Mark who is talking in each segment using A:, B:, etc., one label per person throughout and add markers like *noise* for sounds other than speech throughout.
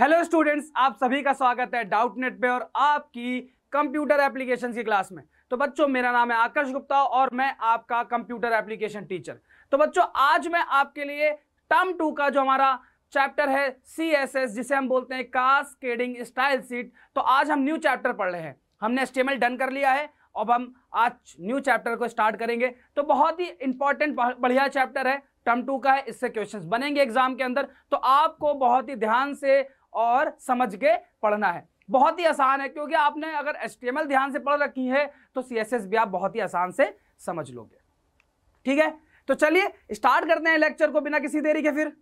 A: hello students आप सभी का स्वागत है डाउट नेट पे और आपकी कंप्यूटर एप्लीकेशन की क्लास में तो बच्चों मेरा नाम है आकर्ष गुप्ता और मैं आपका कंप्यूटर एप्लीकेशन टीचर तो बच्चों आज मैं आपके लिए टर्म टू का जो हमारा चैप्टर है सी एस एस जिसे हम बोलते हैं कास्केडिंग स्टाइल सीट तो आज हम न्यू चैप्टर पढ़ रहे हैं हमने स्टेमल डन कर लिया है अब हम आज न्यू चैप्टर को स्टार्ट करेंगे तो बहुत ही इंपॉर्टेंट बढ़िया चैप्टर है टर्म टू का है इससे क्वेश्चंस बनेंगे एग्जाम के अंदर तो आपको बहुत ही ध्यान से और समझ के पढ़ना है बहुत ही आसान है क्योंकि आपने अगर एल ध्यान से पढ़ रखी है तो सी भी आप बहुत ही आसान से समझ लोगे ठीक है तो चलिए स्टार्ट करते हैं लेक्चर को बिना किसी देरी के फिर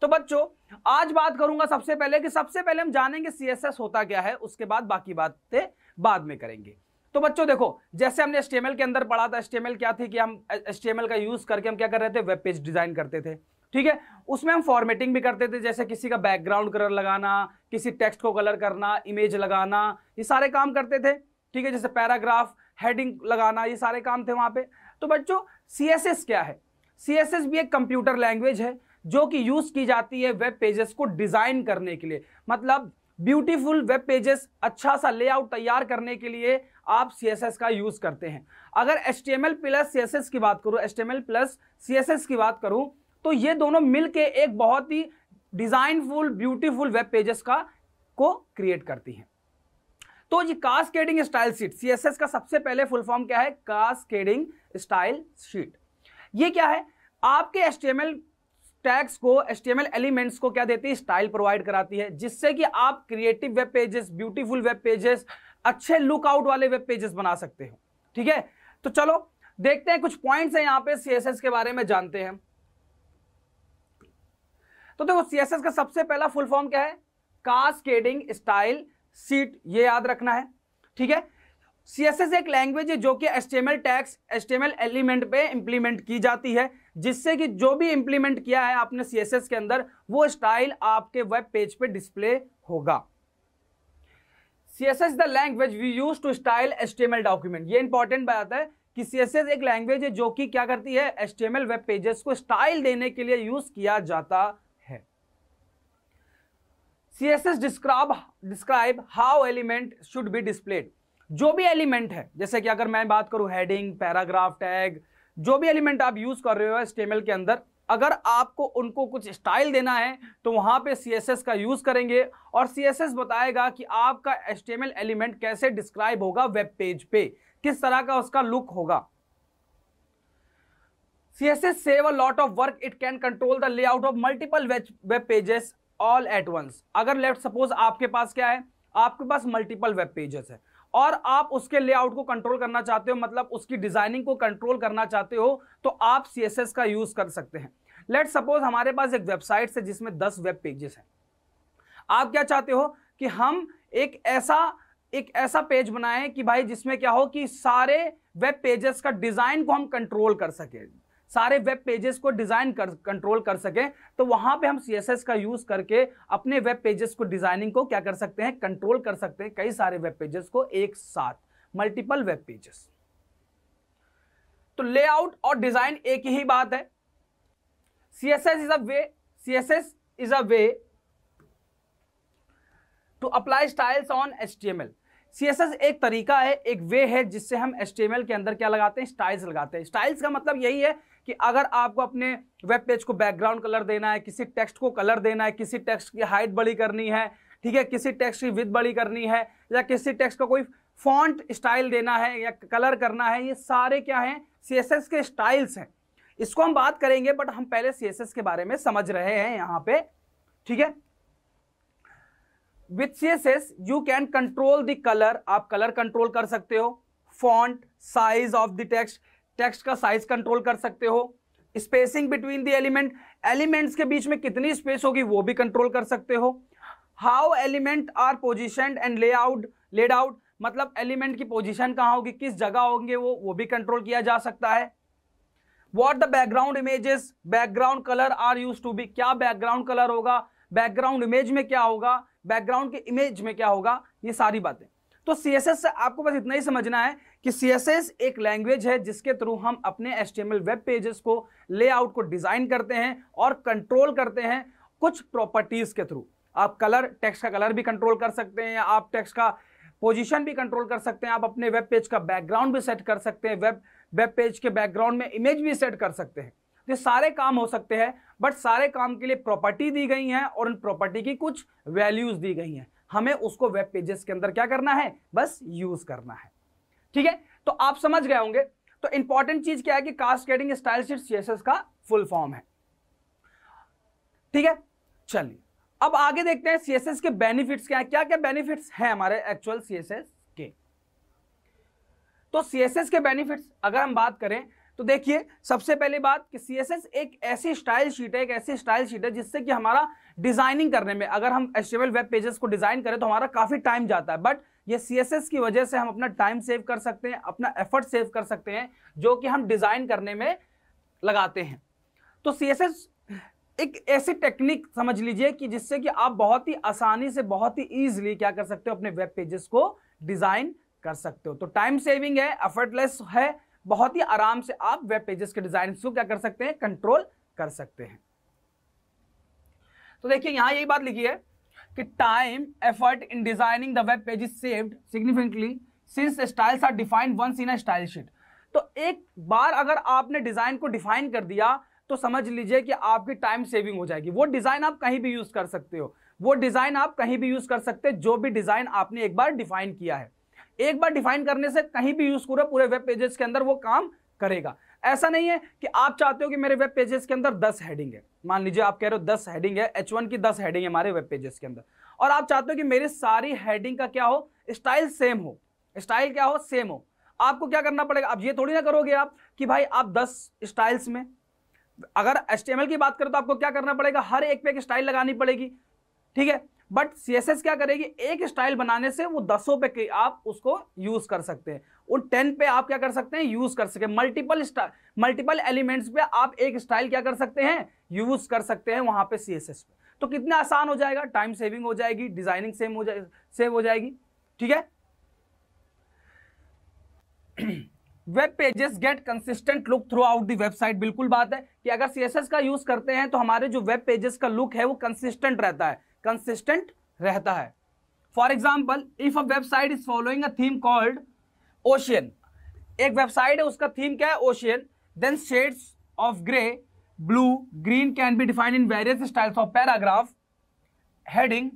A: तो बच्चों आज बात करूंगा सबसे पहले कि सबसे पहले हम जानेंगे सीएसएस होता क्या है उसके बाद बाकी बातें बाद में करेंगे तो बच्चों देखो जैसे हमने एल के अंदर पढ़ा था एल क्या थी कि हम एस्टेमल का यूज करके हम क्या कर रहे थे वेब पेज डिजाइन करते थे ठीक है उसमें हम फॉर्मेटिंग भी करते थे जैसे किसी का बैकग्राउंड कलर लगाना किसी टेक्स्ट को कलर करना इमेज लगाना ये सारे काम करते थे ठीक है जैसे पैराग्राफ हेडिंग लगाना ये सारे काम थे वहाँ पे तो बच्चों सी क्या है सी भी एक कंप्यूटर लैंग्वेज है जो कि यूज़ की जाती है वेब पेजेस को डिज़ाइन करने के लिए मतलब ब्यूटीफुल वेब पेजेस अच्छा सा लेआउट तैयार करने के लिए आप सी का यूज़ करते हैं अगर एच टी प्लस सी की बात करूँ एच प्लस सी की बात करूँ तो ये दोनों मिलके एक बहुत ही डिजाइनफुल ब्यूटीफुल वेब पेजेस का को क्रिएट करती हैं तो ये कास्केडिंग स्टाइल शीट सीएसएस का सबसे पहले फुल फॉर्म क्या है कास्केडिंग स्टाइल शीट ये क्या है आपके एस टैग्स को एस एलिमेंट्स को क्या देती है स्टाइल प्रोवाइड कराती है जिससे कि आप creative web pages beautiful web pages अच्छे लुकआउट वाले वेब पेजेस बना सकते हो ठीक है तो चलो देखते हैं कुछ पॉइंट्स हैं यहाँ पे सीएसएस के बारे में जानते हैं तो देखो सीएसएस का सबसे पहला फुल फॉर्म क्या है कास्केडिंग स्टाइल सीट ये याद रखना है ठीक है सीएसएस एक लैंग्वेज है जो कि एस्टेमल टैक्स एस्टेमल एलिमेंट पे इंप्लीमेंट की जाती है जिससे कि जो भी इंप्लीमेंट किया है आपने सीएसएस के अंदर वो स्टाइल आपके वेब पेज पे डिस्प्ले होगा CSS the language we use to style HTML document ये इंपॉर्टेंट बात है कि सीएसएस एक लैंग्वेज है जो कि क्या करती है एस्टेमल वेब पेजेस को स्टाइल देने के लिए यूज किया जाता S S describe describe how element should be displayed जो भी एलिमेंट है जैसे कि अगर मैं बात करूं हेडिंग पैराग्राफ टैग जो भी एलिमेंट आप यूज कर रहे हो एस्टेमल के अंदर अगर आपको उनको कुछ स्टाइल देना है तो वहां पे CSS का यूज करेंगे और CSS बताएगा कि आपका एस्टेमल एलिमेंट कैसे डिस्क्राइब होगा वेब पेज पे किस तरह का उसका लुक होगा C S S save a lot of work it can control the layout of multiple web pages all at once अगर लेफ्ट सपोज आपके पास क्या है आपके पास मल्टीपल वेब पेजेस है और आप उसके लेआउट को कंट्रोल करना चाहते हो मतलब उसकी डिजाइनिंग को कंट्रोल करना चाहते हो तो आप सीएसएस का यूज कर सकते हैं लेट सपोज हमारे पास एक वेबसाइट है जिसमें दस वेब पेजेस हैं आप क्या चाहते हो कि हम एक ऐसा एक ऐसा पेज बनाएं कि भाई जिसमें क्या हो कि सारे वेब पेजेस का डिजाइन को हम कंट्रोल कर सके सारे वेब पेजेस को डिजाइन कर कंट्रोल कर सकें तो वहां पे हम सीएसएस का यूज करके अपने वेब पेजेस को डिजाइनिंग को क्या कर सकते हैं कंट्रोल कर सकते हैं कई सारे वेब पेजेस को एक साथ मल्टीपल वेब पेजेस तो लेआउट और डिजाइन एक ही बात है CSS is a way CSS is a way to apply styles on S S एक तरीका है एक वे है जिससे हम एल के अंदर क्या लगाते हैं स्टाइल्स लगाते हैं स्टाइल्स का मतलब यही है कि अगर आपको अपने वेब पेज को बैकग्राउंड कलर देना है किसी टेक्स्ट को कलर देना है किसी टेक्स्ट की हाइट बड़ी करनी है ठीक है किसी टेक्स्ट की विथ बड़ी करनी है या किसी टेक्स्ट का कोई फॉन्ट स्टाइल देना है या कलर करना है ये सारे क्या हैं सी के स्टाइल्स हैं इसको हम बात करेंगे बट हम पहले सी के बारे में समझ रहे हैं यहाँ पे ठीक है with C S S you can control the colour आप कलर कंट्रोल कर सकते हो font size of the text text का साइज कंट्रोल कर सकते हो spacing between the element elements के बीच में कितनी स्पेस होगी वो भी कंट्रोल कर सकते हो how element are position and lay out laid out मतलब एलिमेंट की पोजिशन कहाँ होगी किस जगह होंगे वो वो भी कंट्रोल किया जा सकता है what the background images background colour are use to be क्या बैकग्राउंड कलर होगा बैकग्राउंड इमेज में क्या होगा बैकग्राउंड के इमेज में क्या होगा ये सारी बातें तो सी से आपको बस इतना ही समझना है कि सी एक लैंग्वेज है जिसके थ्रू हम अपने एच वेब पेजेस को लेआउट को डिज़ाइन करते हैं और कंट्रोल करते हैं कुछ प्रॉपर्टीज़ के थ्रू आप कलर टेक्स्ट का कलर भी कंट्रोल कर सकते हैं आप टेक्स्ट का पोजीशन भी कंट्रोल कर सकते हैं आप अपने वेब पेज का बैकग्राउंड भी सेट कर सकते हैं वेब वेब पेज के बैकग्राउंड में इमेज भी सेट कर सकते हैं तो ये सारे काम हो सकते हैं बट सारे काम के लिए प्रॉपर्टी दी गई हैं और उन प्रॉपर्टी की कुछ वैल्यूज़ दी गई हैं हमें उसको वेब पेजेस के अंदर क्या करना है बस यूज करना है ठीक है तो आप समझ गए होंगे तो इंपॉर्टेंट चीज क्या है कि कैडिंग स्टाइल शीट सीएसएस का फुल फॉर्म है ठीक है चलिए अब आगे देखते हैं सीएसएस के बेनिफिट्स क्या है क्या क्या बेनिफिट्स हैं हमारे एक्चुअल सीएसएस के तो सीएसएस के बेनिफिट्स अगर हम बात करें तो देखिए सबसे पहले बात कि सी एक ऐसी स्टाइल शीट है एक ऐसी स्टाइल शीट है जिससे कि हमारा डिजाइनिंग करने में अगर हम एच वेब पेजेस को डिजाइन करें तो हमारा काफ़ी टाइम जाता है बट ये सी की वजह से हम अपना टाइम सेव कर सकते हैं अपना एफर्ट सेव कर सकते हैं जो कि हम डिज़ाइन करने में लगाते हैं तो सी एक ऐसी टेक्निक समझ लीजिए कि जिससे कि आप बहुत ही आसानी से बहुत ही ईजिली क्या कर सकते हो अपने वेब पेजेस को डिज़ाइन कर सकते हो तो टाइम सेविंग है एफर्टलेस है बहुत ही आराम से आप वेब पेजेस के डिजाइन को क्या कर सकते हैं कंट्रोल कर सकते हैं तो देखिए यहां यही बात लिखी है कि time effort in designing the web page is saved significantly since styles are defined once in a style sheet तो एक बार अगर आपने डिजाइन को डिफाइन कर दिया तो समझ लीजिए कि आपकी टाइम सेविंग हो जाएगी वो डिजाइन आप कहीं भी यूज कर सकते हो वो डिजाइन आप कहीं भी यूज कर सकते हैं जो भी डिजाइन आपने एक बार डिफाइन किया है एक बार डिफाइन करने से कहीं भी यूज करो पूरे वेब पेजेस के अंदर वो काम करेगा ऐसा नहीं है कि आप चाहते हो कि मेरे वेब पेजेस के अंदर दस हेडिंग है मान लीजिए आप कह रहे हो दस हेडिंग है एच की दस हेडिंग है हमारे वेब पेजेस के अंदर और आप चाहते हो कि मेरी सारी हेडिंग का क्या हो स्टाइल सेम हो स्टाइल क्या हो सेम हो आपको क्या करना पड़ेगा आप ये थोड़ी ना करोगे आप कि भाई आप दस स्टाइल्स में अगर एच की बात करें तो आपको क्या करना पड़ेगा हर एक पे एक स्टाइल लगानी पड़ेगी ठीक है बट एस क्या करेगी एक स्टाइल बनाने से वो दसों पे आप उसको यूज कर सकते हैं उन टेन पे आप क्या कर सकते हैं यूज कर सके मल्टीपल मल्टीपल एलिमेंट्स पे आप एक स्टाइल क्या कर सकते हैं यूज कर सकते हैं वहां पे सीएसएस पे तो कितना आसान हो जाएगा टाइम सेविंग हो जाएगी डिजाइनिंग सेम हो जाए सेव हो जाएगी ठीक है web pages get consistent look throughout the website बिल्कुल बात है कि अगर सीएसएस का यूज करते हैं तो हमारे जो वेब पेजेस का लुक है वो कंसिस्टेंट रहता है कंसिस्टेंट रहता है for example if a website is following a theme called ocean एक वेबसाइट है उसका थीम क्या है ocean then shades of grey blue green can be defined in various styles of paragraph heading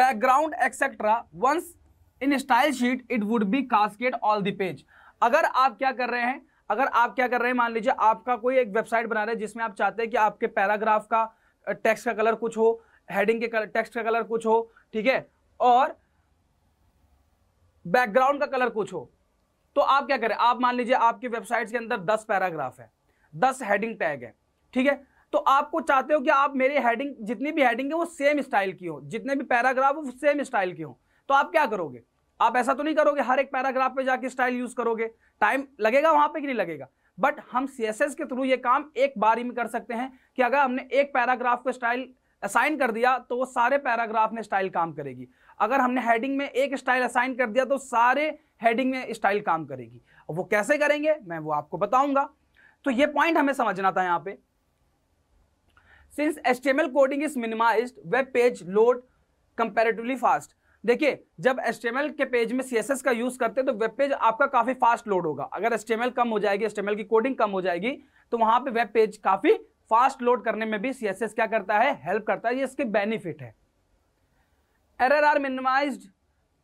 A: background etcetera once in style sheet it would be cascaded all the page अगर आप क्या कर रहे हैं अगर आप क्या कर रहे हैं मान लीजिए आपका कोई एक वेबसाइट बना रहे हैं जिसमें आप चाहते हैं कि आपके पैराग्राफ का टेक्स्ट का कलर कुछ हो हेडिंग के टेक्स्ट का कलर कुछ हो ठीक है और बैकग्राउंड का कलर कुछ हो तो आप क्या करें आप मान लीजिए आपकी वेबसाइट के अंदर दस पैराग्राफ है दस हेडिंग टैग है ठीक है तो आपको चाहते हो कि आप मेरी हेडिंग जितनी भी हेडिंग है वो सेम स्टाइल की हो जितने भी पैराग्राफ हो सेम स्टाइल की हो तो आप क्या करोगे आप ऐसा तो नहीं करोगे हर एक पैराग्राफ पे जाके स्टाइल यूज करोगे टाइम लगेगा वहां पे कि नहीं लगेगा बट हम सीएसएस के थ्रू ये काम एक बारी में कर सकते हैं कि अगर हमने एक पैराग्राफ को स्टाइल असाइन कर दिया तो वो सारे पैराग्राफ में स्टाइल काम करेगी अगर हमने हेडिंग में एक स्टाइल असाइन कर दिया तो सारे हेडिंग में स्टाइल काम करेगी और वो कैसे करेंगे मैं वो आपको बताऊंगा तो ये पॉइंट हमें समझना था यहाँ पे since H coding is minimized web page load comparatively fast देखिए जब एस के पेज में सी का यूज करते हैं तो वेब पेज आपका काफी फास्ट लोड होगा अगर एस कम हो जाएगी एस की कोडिंग कम हो जाएगी तो वहां पे वेब पेज काफी फास्ट लोड करने में भी सी क्या करता है हेल्प करता है ये इसके बेनिफिट है error are minimize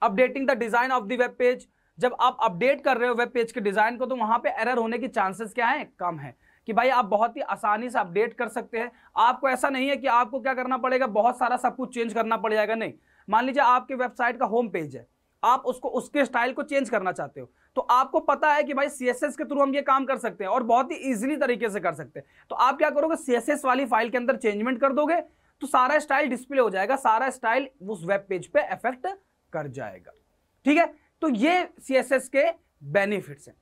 A: updating the design of the web page जब आप अपडेट कर रहे हो वेब पेज के डिजाइन को तो वहां पर एरर होने की चांसेस क्या है कम है कि भाई आप बहुत ही आसानी से अपडेट कर सकते हैं आपको ऐसा नहीं है कि आपको क्या करना पड़ेगा बहुत सारा सब कुछ चेंज करना पड़ जाएगा नहीं मान लीजिए आपके वेबसाइट का होम पेज है आप उसको उसके स्टाइल को चेंज करना चाहते हो तो आपको पता है कि भाई सी के थ्रू हम ये काम कर सकते हैं और बहुत ही इजीली तरीके से कर सकते हैं तो आप क्या करोगे सी वाली फाइल के अंदर चेंजमेंट कर दोगे तो सारा स्टाइल डिस्प्ले हो जाएगा सारा स्टाइल उस वेब पेज पे अफेक्ट कर जाएगा ठीक है तो ये सी के बेनिफिट्स हैं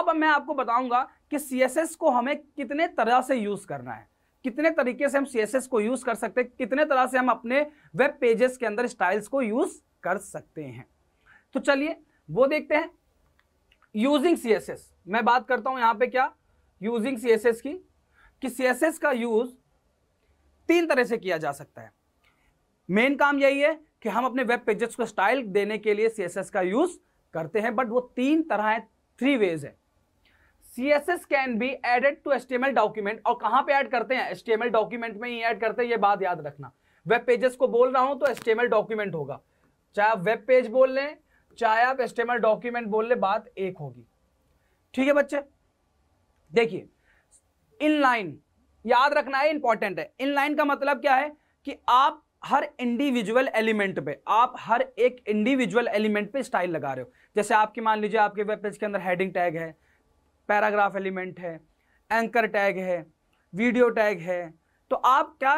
A: अब मैं आपको बताऊंगा कि सी को हमें कितने तरह से यूज करना है कितने तरीके से हम सीएसएस को यूज कर सकते हैं कितने तरह से हम अपने वेब पेजेस के अंदर स्टाइल्स को यूज कर सकते हैं तो चलिए वो देखते हैं यूजिंग सीएसएस मैं बात करता हूं यहां पे क्या यूजिंग सीएसएस की कि सीएसएस का यूज तीन तरह से किया जा सकता है मेन काम यही है कि हम अपने वेब पेजेस को स्टाइल देने के लिए सीएसएस का यूज करते हैं बट वो तीन तरह है थ्री वेज है CSS can be added to HTML document और कहां पे ऐड करते हैं HTML डॉक्यूमेंट में ही ऐड करते हैं ये बात याद रखना वेब पेजेस को बोल रहा हूं तो HTML डॉक्यूमेंट होगा चाहे आप वेब पेज बोल लें चाहे आप HTML डॉक्यूमेंट बोल लें बात एक होगी ठीक है बच्चे देखिए इन लाइन याद रखना है इंपॉर्टेंट है इन लाइन का मतलब क्या है कि आप हर इंडिविजुअल एलिमेंट पे आप हर एक इंडिविजुअल एलिमेंट पे स्टाइल लगा रहे हो जैसे आपकी मान लीजिए आपके वेब पेज के अंदर हेडिंग टैग है पैराग्राफ एलिमेंट है एंकर टैग है वीडियो टैग है तो आप क्या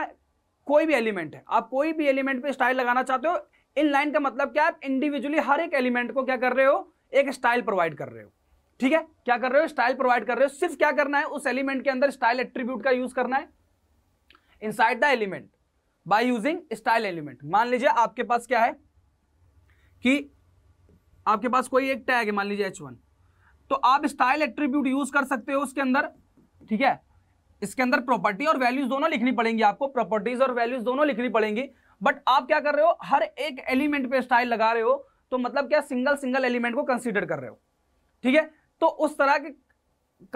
A: कोई भी एलिमेंट है आप कोई भी एलिमेंट पे स्टाइल लगाना चाहते हो इन लाइन का मतलब क्या आप इंडिविजुअली हर एक एलिमेंट को क्या कर रहे हो एक स्टाइल प्रोवाइड कर रहे हो ठीक है क्या कर रहे हो स्टाइल प्रोवाइड कर रहे हो सिर्फ क्या करना है उस एलिमेंट के अंदर स्टाइल एट्रीब्यूट का यूज करना है side the element by using style element मान लीजिए आपके पास क्या है कि आपके पास कोई एक टैग है मान लीजिए एच वन तो आप स्टाइल एट्रीब्यूट यूज कर सकते हो उसके अंदर ठीक है इसके अंदर प्रॉपर्टी और वैल्यूज दोनों लिखनी पड़ेंगी आपको प्रॉपर्टीज और वैल्यूज दोनों लिखनी पड़ेंगी बट आप क्या कर रहे हो हर एक एलिमेंट पे स्टाइल लगा रहे हो तो मतलब क्या सिंगल सिंगल एलिमेंट को कंसिडर कर रहे हो ठीक है तो उस तरह के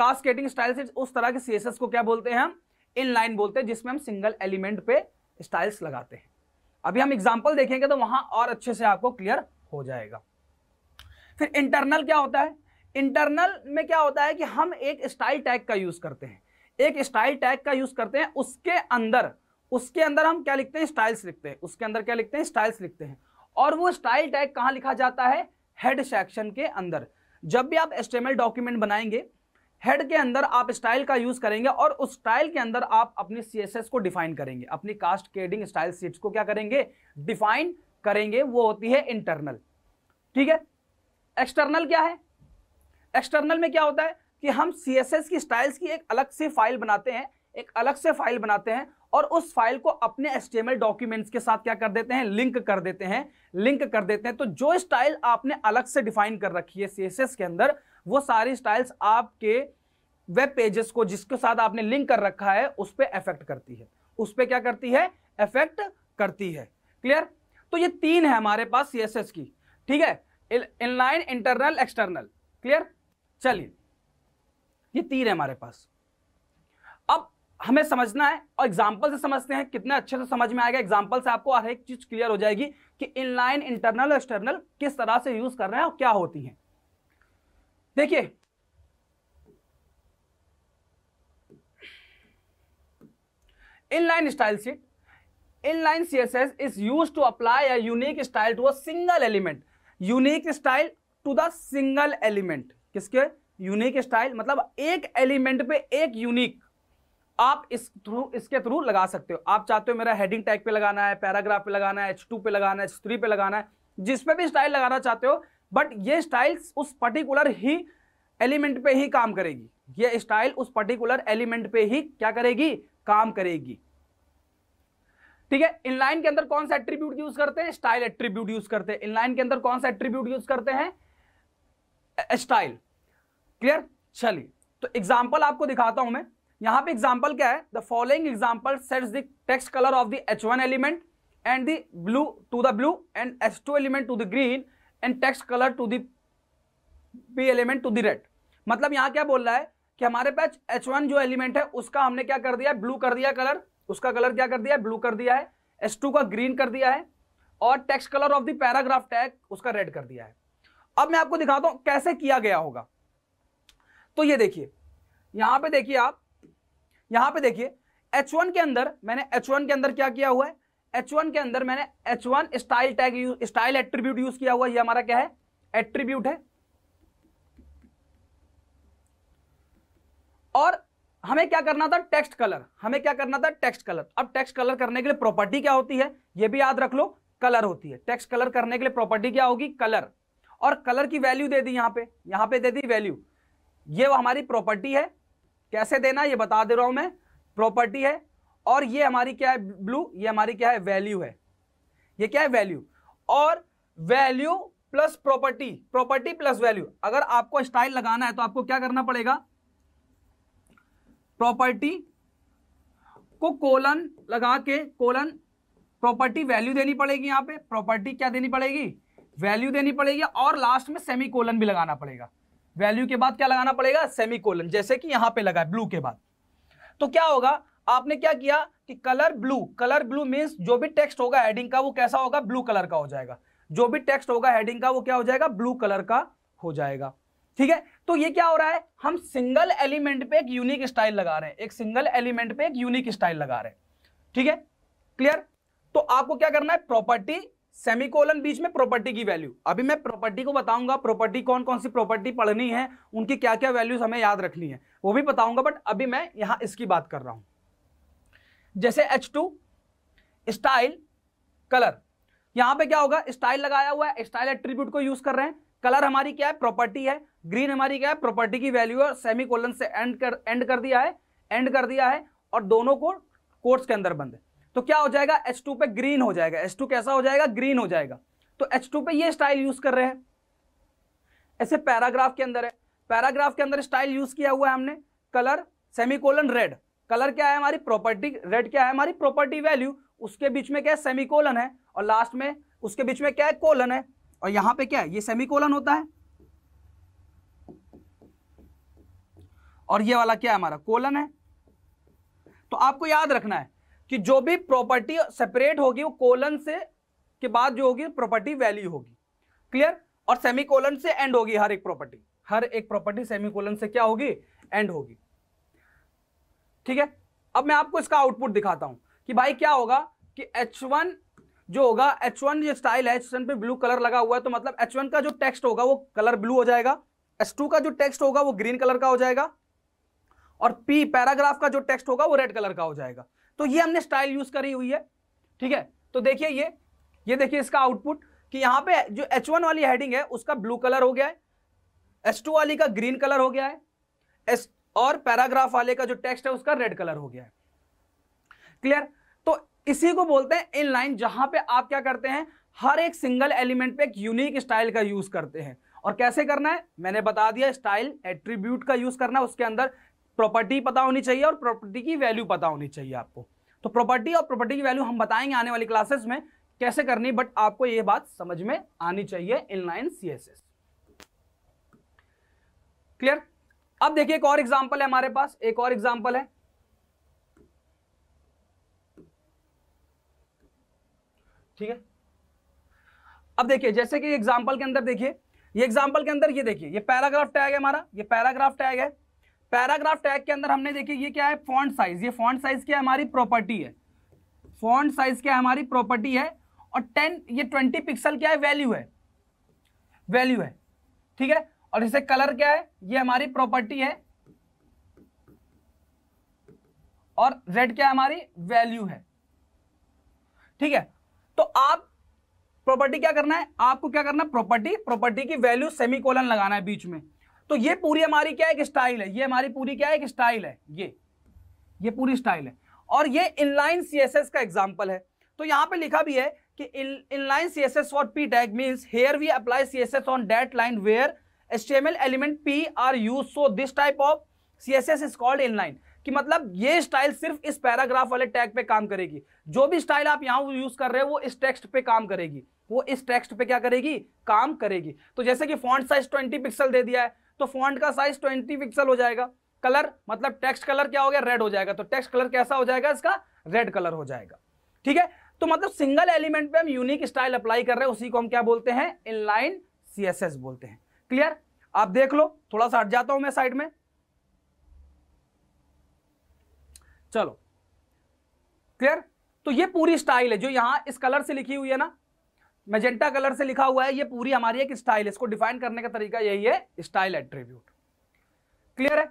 A: कास्केटिंग स्टाइल से उस तरह के सीएसएस को क्या बोलते हैं हम इन लाइन बोलते हैं जिसमें हम सिंगल एलिमेंट पे स्टाइल्स लगाते हैं अभी हम एग्जाम्पल देखेंगे तो वहां और अच्छे से आपको क्लियर हो जाएगा फिर इंटरनल क्या होता है इंटरनल में क्या होता है कि हम एक स्टाइल टैग का यूज करते हैं एक स्टाइल टैग का यूज करते हैं उसके अंदर उसके अंदर हम क्या लिखते हैं स्टाइल्स लिखते हैं उसके अंदर क्या लिखते हैं स्टाइल्स लिखते हैं और वो स्टाइल टैग कहाँ लिखा जाता है हेड सेक्शन के अंदर जब भी आप एस्टेमल डॉक्यूमेंट बनाएंगे हेड के अंदर आप स्टाइल का यूज करेंगे और उस स्टाइल के अंदर आप अपनी सीएसएस को डिफाइन करेंगे अपनी कास्ट केडिंग स्टाइल सीट्स को क्या करेंगे डिफाइन करेंगे वो होती है इंटरनल ठीक है एक्सटर्नल क्या है एक्सटर्नल में क्या होता है कि हम सी की स्टाइल्स की एक अलग से फाइल बनाते हैं एक अलग से फाइल बनाते हैं और उस फाइल को अपने एच डॉक्यूमेंट्स के साथ क्या कर देते हैं लिंक कर देते हैं लिंक कर देते हैं तो जो स्टाइल आपने अलग से डिफाइन कर रखी है सी के अंदर वो सारी स्टाइल्स आपके वेब पेजेस को जिसके साथ आपने लिंक कर रखा है उस पर अफेक्ट करती है उस पर क्या करती है अफेक्ट करती है क्लियर तो ये तीन है हमारे पास सी की ठीक है इनलाइन इंटरनल एक्सटर्नल क्लियर चलिए ये तीर है हमारे पास अब हमें समझना है और एग्जाम्पल से समझते हैं कितने अच्छे से समझ में आएगा एग्जाम्पल से आपको हर एक चीज क्लियर हो जाएगी कि इनलाइन इंटरनल एक्सटर्नल किस तरह से यूज कर रहे हैं और क्या होती है देखिए inline style sheet inline css is used to apply a unique style to a single element unique style to the single element किसके यूनिक स्टाइल मतलब एक एलिमेंट पे एक यूनिक आप इस थ्रू इसके थ्रू लगा सकते हो आप चाहते हो मेरा हेडिंग टैग पे लगाना है पैराग्राफ पे लगाना है एच टू पे लगाना है एच थ्री पे लगाना है जिस पे भी स्टाइल लगाना चाहते हो बट ये स्टाइल उस पर्टिकुलर ही एलिमेंट पे ही काम करेगी ये स्टाइल उस पर्टिकुलर एलिमेंट पे ही क्या करेगी काम करेगी ठीक है इनलाइन के अंदर कौन सा एट्रीब्यूट यूज करते हैं स्टाइल एट्रीब्यूट यूज करते हैं इनलाइन के अंदर कौन सा एट्रीब्यूट यूज करते हैं स्टाइल क्लियर चलिए तो एग्जाम्पल आपको दिखाता हूं मैं यहां पे एग्जाम्पल क्या है the following example sets the text colour of the H one element and the blue to the blue and H two element to the green and text colour to the P element to the red मतलब यहां क्या बोल रहा है कि हमारे पास H one जो एलिमेंट है उसका हमने क्या कर दिया ब्लू कर दिया कलर उसका कलर क्या कर दिया ब्लू कर दिया है एस टू का ग्रीन कर दिया है और text colour of the paragraph tag उसका रेड कर दिया है अब मैं आपको दिखाता हूं कैसे किया गया होगा तो ये देखिए यहां पे देखिए आप यहां पे देखिए H1 के अंदर मैंने H1 के अंदर क्या किया हुआ है H1 के अंदर मैंने H1 style tag style attribute use किया हुआ ये हमारा क्या है एट्रीब्यूट है और हमें क्या करना था टेक्स्ट कलर हमें क्या करना था टेक्स्ट कलर अब टेक्स्ट कलर करने के लिए प्रॉपर्टी क्या होती है यह भी याद रख लो कलर होती है टेक्स्ट कलर करने के लिए प्रॉपर्टी क्या होगी कलर और कलर की वैल्यू दे दी यहाँ पे यहाँ पे दे दी वैल्यू ये हमारी प्रॉपर्टी है कैसे देना ये बता दे रहा हूं मैं प्रॉपर्टी है और ये हमारी क्या है ब्लू ये हमारी क्या है वैल्यू है ये क्या है वैल्यू और value plus property property plus value अगर आपको स्टाइल लगाना है तो आपको क्या करना पड़ेगा प्रॉपर्टी को कोलन लगा के कोलन प्रॉपर्टी वैल्यू देनी पड़ेगी यहां पे प्रॉपर्टी क्या देनी पड़ेगी वैल्यू देनी पड़ेगी और लास्ट में सेमी कोलन भी लगाना पड़ेगा वैल्यू के बाद क्या लगाना पड़ेगा सेमी कोलन जैसे कि यहां पे लगा ब्लू के बाद तो क्या होगा आपने क्या किया कि colour blue colour blue means जो भी टेक्स्ट होगा हेडिंग का वो कैसा होगा ब्लू कलर का हो जाएगा जो भी टेक्स्ट होगा हेडिंग का वो क्या हो जाएगा ब्लू कलर का हो जाएगा ठीक है तो ये क्या हो रहा है हम सिंगल एलिमेंट पे एक यूनिक स्टाइल लगा रहे हैं एक सिंगल एलिमेंट पे एक यूनिक स्टाइल लगा रहे हैं ठीक है क्लियर तो आपको क्या करना है प्रॉपर्टी सेमीकोलन बीच में प्रॉपर्टी की वैल्यू अभी मैं प्रॉपर्टी को बताऊंगा प्रॉपर्टी कौन कौन सी प्रॉपर्टी पढ़नी है उनकी क्या क्या वैल्यूज हमें याद रखनी है वो भी बताऊंगा बट अभी मैं यहां इसकी बात कर रहा हूं जैसे एच टू स्टाइल कलर यहां पे क्या होगा स्टाइल लगाया हुआ है स्टाइल एट्रीब्यूट को यूज कर रहे हैं कलर हमारी क्या है प्रॉपर्टी है ग्रीन हमारी क्या है प्रॉपर्टी की वैल्यू है सेमी से एंड कर एंड कर दिया है एंड कर दिया है और दोनों को कोर्स के अंदर बंद है तो क्या हो जाएगा एच टू पे ग्रीन हो जाएगा एच टू कैसा हो जाएगा ग्रीन हो जाएगा तो एच टू पे ये स्टाइल यूज कर रहे हैं ऐसे पैराग्राफ के अंदर है पैराग्राफ के अंदर स्टाइल यूज किया हुआ है हमने कलर सेमिकोलन रेड कलर क्या है हमारी प्रॉपर्टी रेड क्या है हमारी प्रॉपर्टी वैल्यू उसके बीच में क्या है सेमिकोलन है और लास्ट में उसके बीच में क्या है कोलन है और यहां पे क्या है ये सेमीकोलन होता है और ये वाला क्या है हमारा कोलन है तो आपको याद रखना है कि जो भी प्रॉपर्टी सेपरेट होगी वो कोलन से के बाद जो होगी प्रॉपर्टी वैल्यू होगी क्लियर और सेमी कोलन से एंड होगी हर एक प्रॉपर्टी हर एक प्रॉपर्टी सेमी कोलन से क्या होगी एंड होगी ठीक है अब मैं आपको इसका आउटपुट दिखाता हूं कि भाई क्या होगा कि H1 जो होगा H1 जो स्टाइल है H1 पे ब्लू कलर लगा हुआ है तो मतलब H1 का जो टेक्स्ट होगा वो कलर ब्लू हो जाएगा H2 का जो टेक्स्ट होगा वो ग्रीन कलर का हो जाएगा और P पैराग्राफ का जो टेक्स्ट होगा वो रेड कलर का हो जाएगा तो ये हमने स्टाइल यूज करी हुई है ठीक है तो देखिए ये ये देखिए इसका आउटपुट कि यहाँ पे जो एच वन वाली हेडिंग है उसका ब्लू कलर हो गया है टू वाली का ग्रीन कलर हो गया है एस और पैराग्राफ वाले का जो टेक्स्ट है उसका रेड कलर हो गया है क्लियर तो इसी को बोलते हैं इन लाइन जहां पे आप क्या करते हैं हर एक सिंगल एलिमेंट पे एक यूनिक स्टाइल का यूज करते हैं और कैसे करना है मैंने बता दिया स्टाइल एट्रीब्यूट का यूज करना है उसके अंदर प्रॉपर्टी पता होनी चाहिए और प्रॉपर्टी की वैल्यू पता होनी चाहिए आपको तो प्रॉपर्टी और प्रॉपर्टी की वैल्यू हम बताएंगे आने वाली क्लासेस में कैसे करनी बट आपको यह बात समझ में आनी चाहिए इनलाइन सी क्लियर अब देखिए एक और एग्जाम्पल है हमारे पास एक और एग्जाम्पल है ठीक है अब देखिए जैसे कि एग्जाम्पल के अंदर देखिए ये एग्जाम्पल के अंदर ये देखिए ये पैराग्राफ टैग है हमारा ये पैराग्राफ टैग है पैराग्राफ टैग के अंदर हमने देखिए ये क्या है फॉन्ट साइज ये फॉन्ट साइज क्या हमारी प्रॉपर्टी है फॉन्ट साइज क्या हमारी प्रॉपर्टी है और टेन ये ट्वेंटी पिक्सल क्या है वैल्यू है वैल्यू है ठीक है और इसे कलर क्या है ये हमारी प्रॉपर्टी है और रेड क्या है हमारी वैल्यू है ठीक है तो आप प्रॉपर्टी क्या करना है आपको क्या करना है प्रॉपर्टी प्रॉपर्टी की वैल्यू सेमीकोलन लगाना है बीच में तो ये पूरी हमारी क्या एक स्टाइल है ये हमारी पूरी क्या एक स्टाइल है ये ये पूरी स्टाइल है और ये इनलाइन सीएसएस का एग्जाम्पल है तो यहां पे लिखा भी है कि inline C S S for P tag means here we apply C S S on that line where H element P are used so this type of C S S is called inline कि मतलब ये style सिर्फ इस paragraph वाले tag पे काम करेगी जो भी स्टाइल आप यहां यूज कर रहे हो वो इस टेक्स्ट पे काम करेगी वो इस टेक्स्ट पे क्या करेगी काम करेगी तो जैसे कि फॉन्ट साइज 20 पिक्सल दे दिया है तो फॉन्ट का साइज ट्वेंटी पिक्सल हो जाएगा कलर मतलब टेक्स्ट कलर क्या हो गया रेड हो जाएगा तो टेक्स्ट कलर कैसा हो जाएगा इसका रेड कलर हो जाएगा ठीक है तो मतलब सिंगल एलिमेंट पे हम यूनिक स्टाइल अप्लाई कर रहे हैं उसी को हम क्या बोलते हैं इनलाइन सीएसएस बोलते हैं क्लियर आप देख लो थोड़ा सा हट जाता हूं मैं साइड में चलो क्लियर तो ये पूरी स्टाइल है जो यहां इस कलर से लिखी हुई है ना मेजेंटा कलर से लिखा हुआ है ये पूरी हमारी एक स्टाइल इसको डिफाइन करने का तरीका यही है स्टाइल एट्रीब्यूट क्लियर है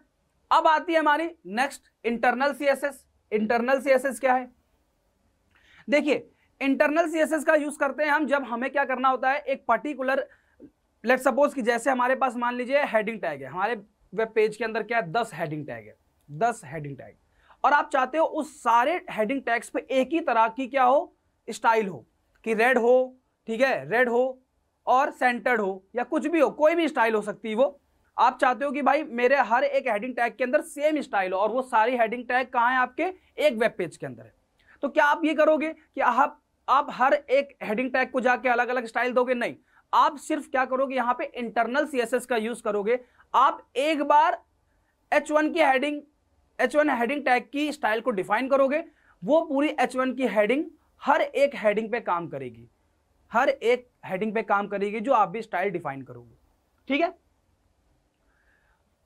A: अब आती है हमारी next internal CSS internal CSS क्या है देखिए इंटरनल सीएसएस का यूज करते हैं हम जब हमें क्या करना होता है एक पर्टिकुलर लेट सपोज कि जैसे हमारे पास मान लीजिए हेडिंग टैग है हमारे वेब पेज के अंदर क्या है दस हेडिंग टैग है दस हेडिंग टैग और आप चाहते हो उस सारे हेडिंग टैग्स पे एक ही तरह की क्या हो स्टाइल हो कि रेड हो ठीक है रेड हो और सेंटर्ड हो या कुछ भी हो कोई भी स्टाइल हो सकती है वो आप चाहते हो कि भाई मेरे हर एक हेडिंग टैग के अंदर सेम स्टाइल हो और वो सारी हेडिंग टैग कहाँ है आपके एक वेब पेज के अंदर है तो क्या आप ये करोगे कि आप आप हर एक हेडिंग टैग को जाके अलग अलग स्टाइल दोगे नहीं आप सिर्फ क्या करोगे यहाँ पे इंटरनल सी का यूज करोगे आप एक बार एच वन की heading H one heading tag की स्टाइल को डिफाइन करोगे वो पूरी एच वन की हेडिंग हर एक हेडिंग पे काम करेगी हर एक हेडिंग पे काम करेगी जो आप भी स्टाइल डिफाइन करोगे ठीक है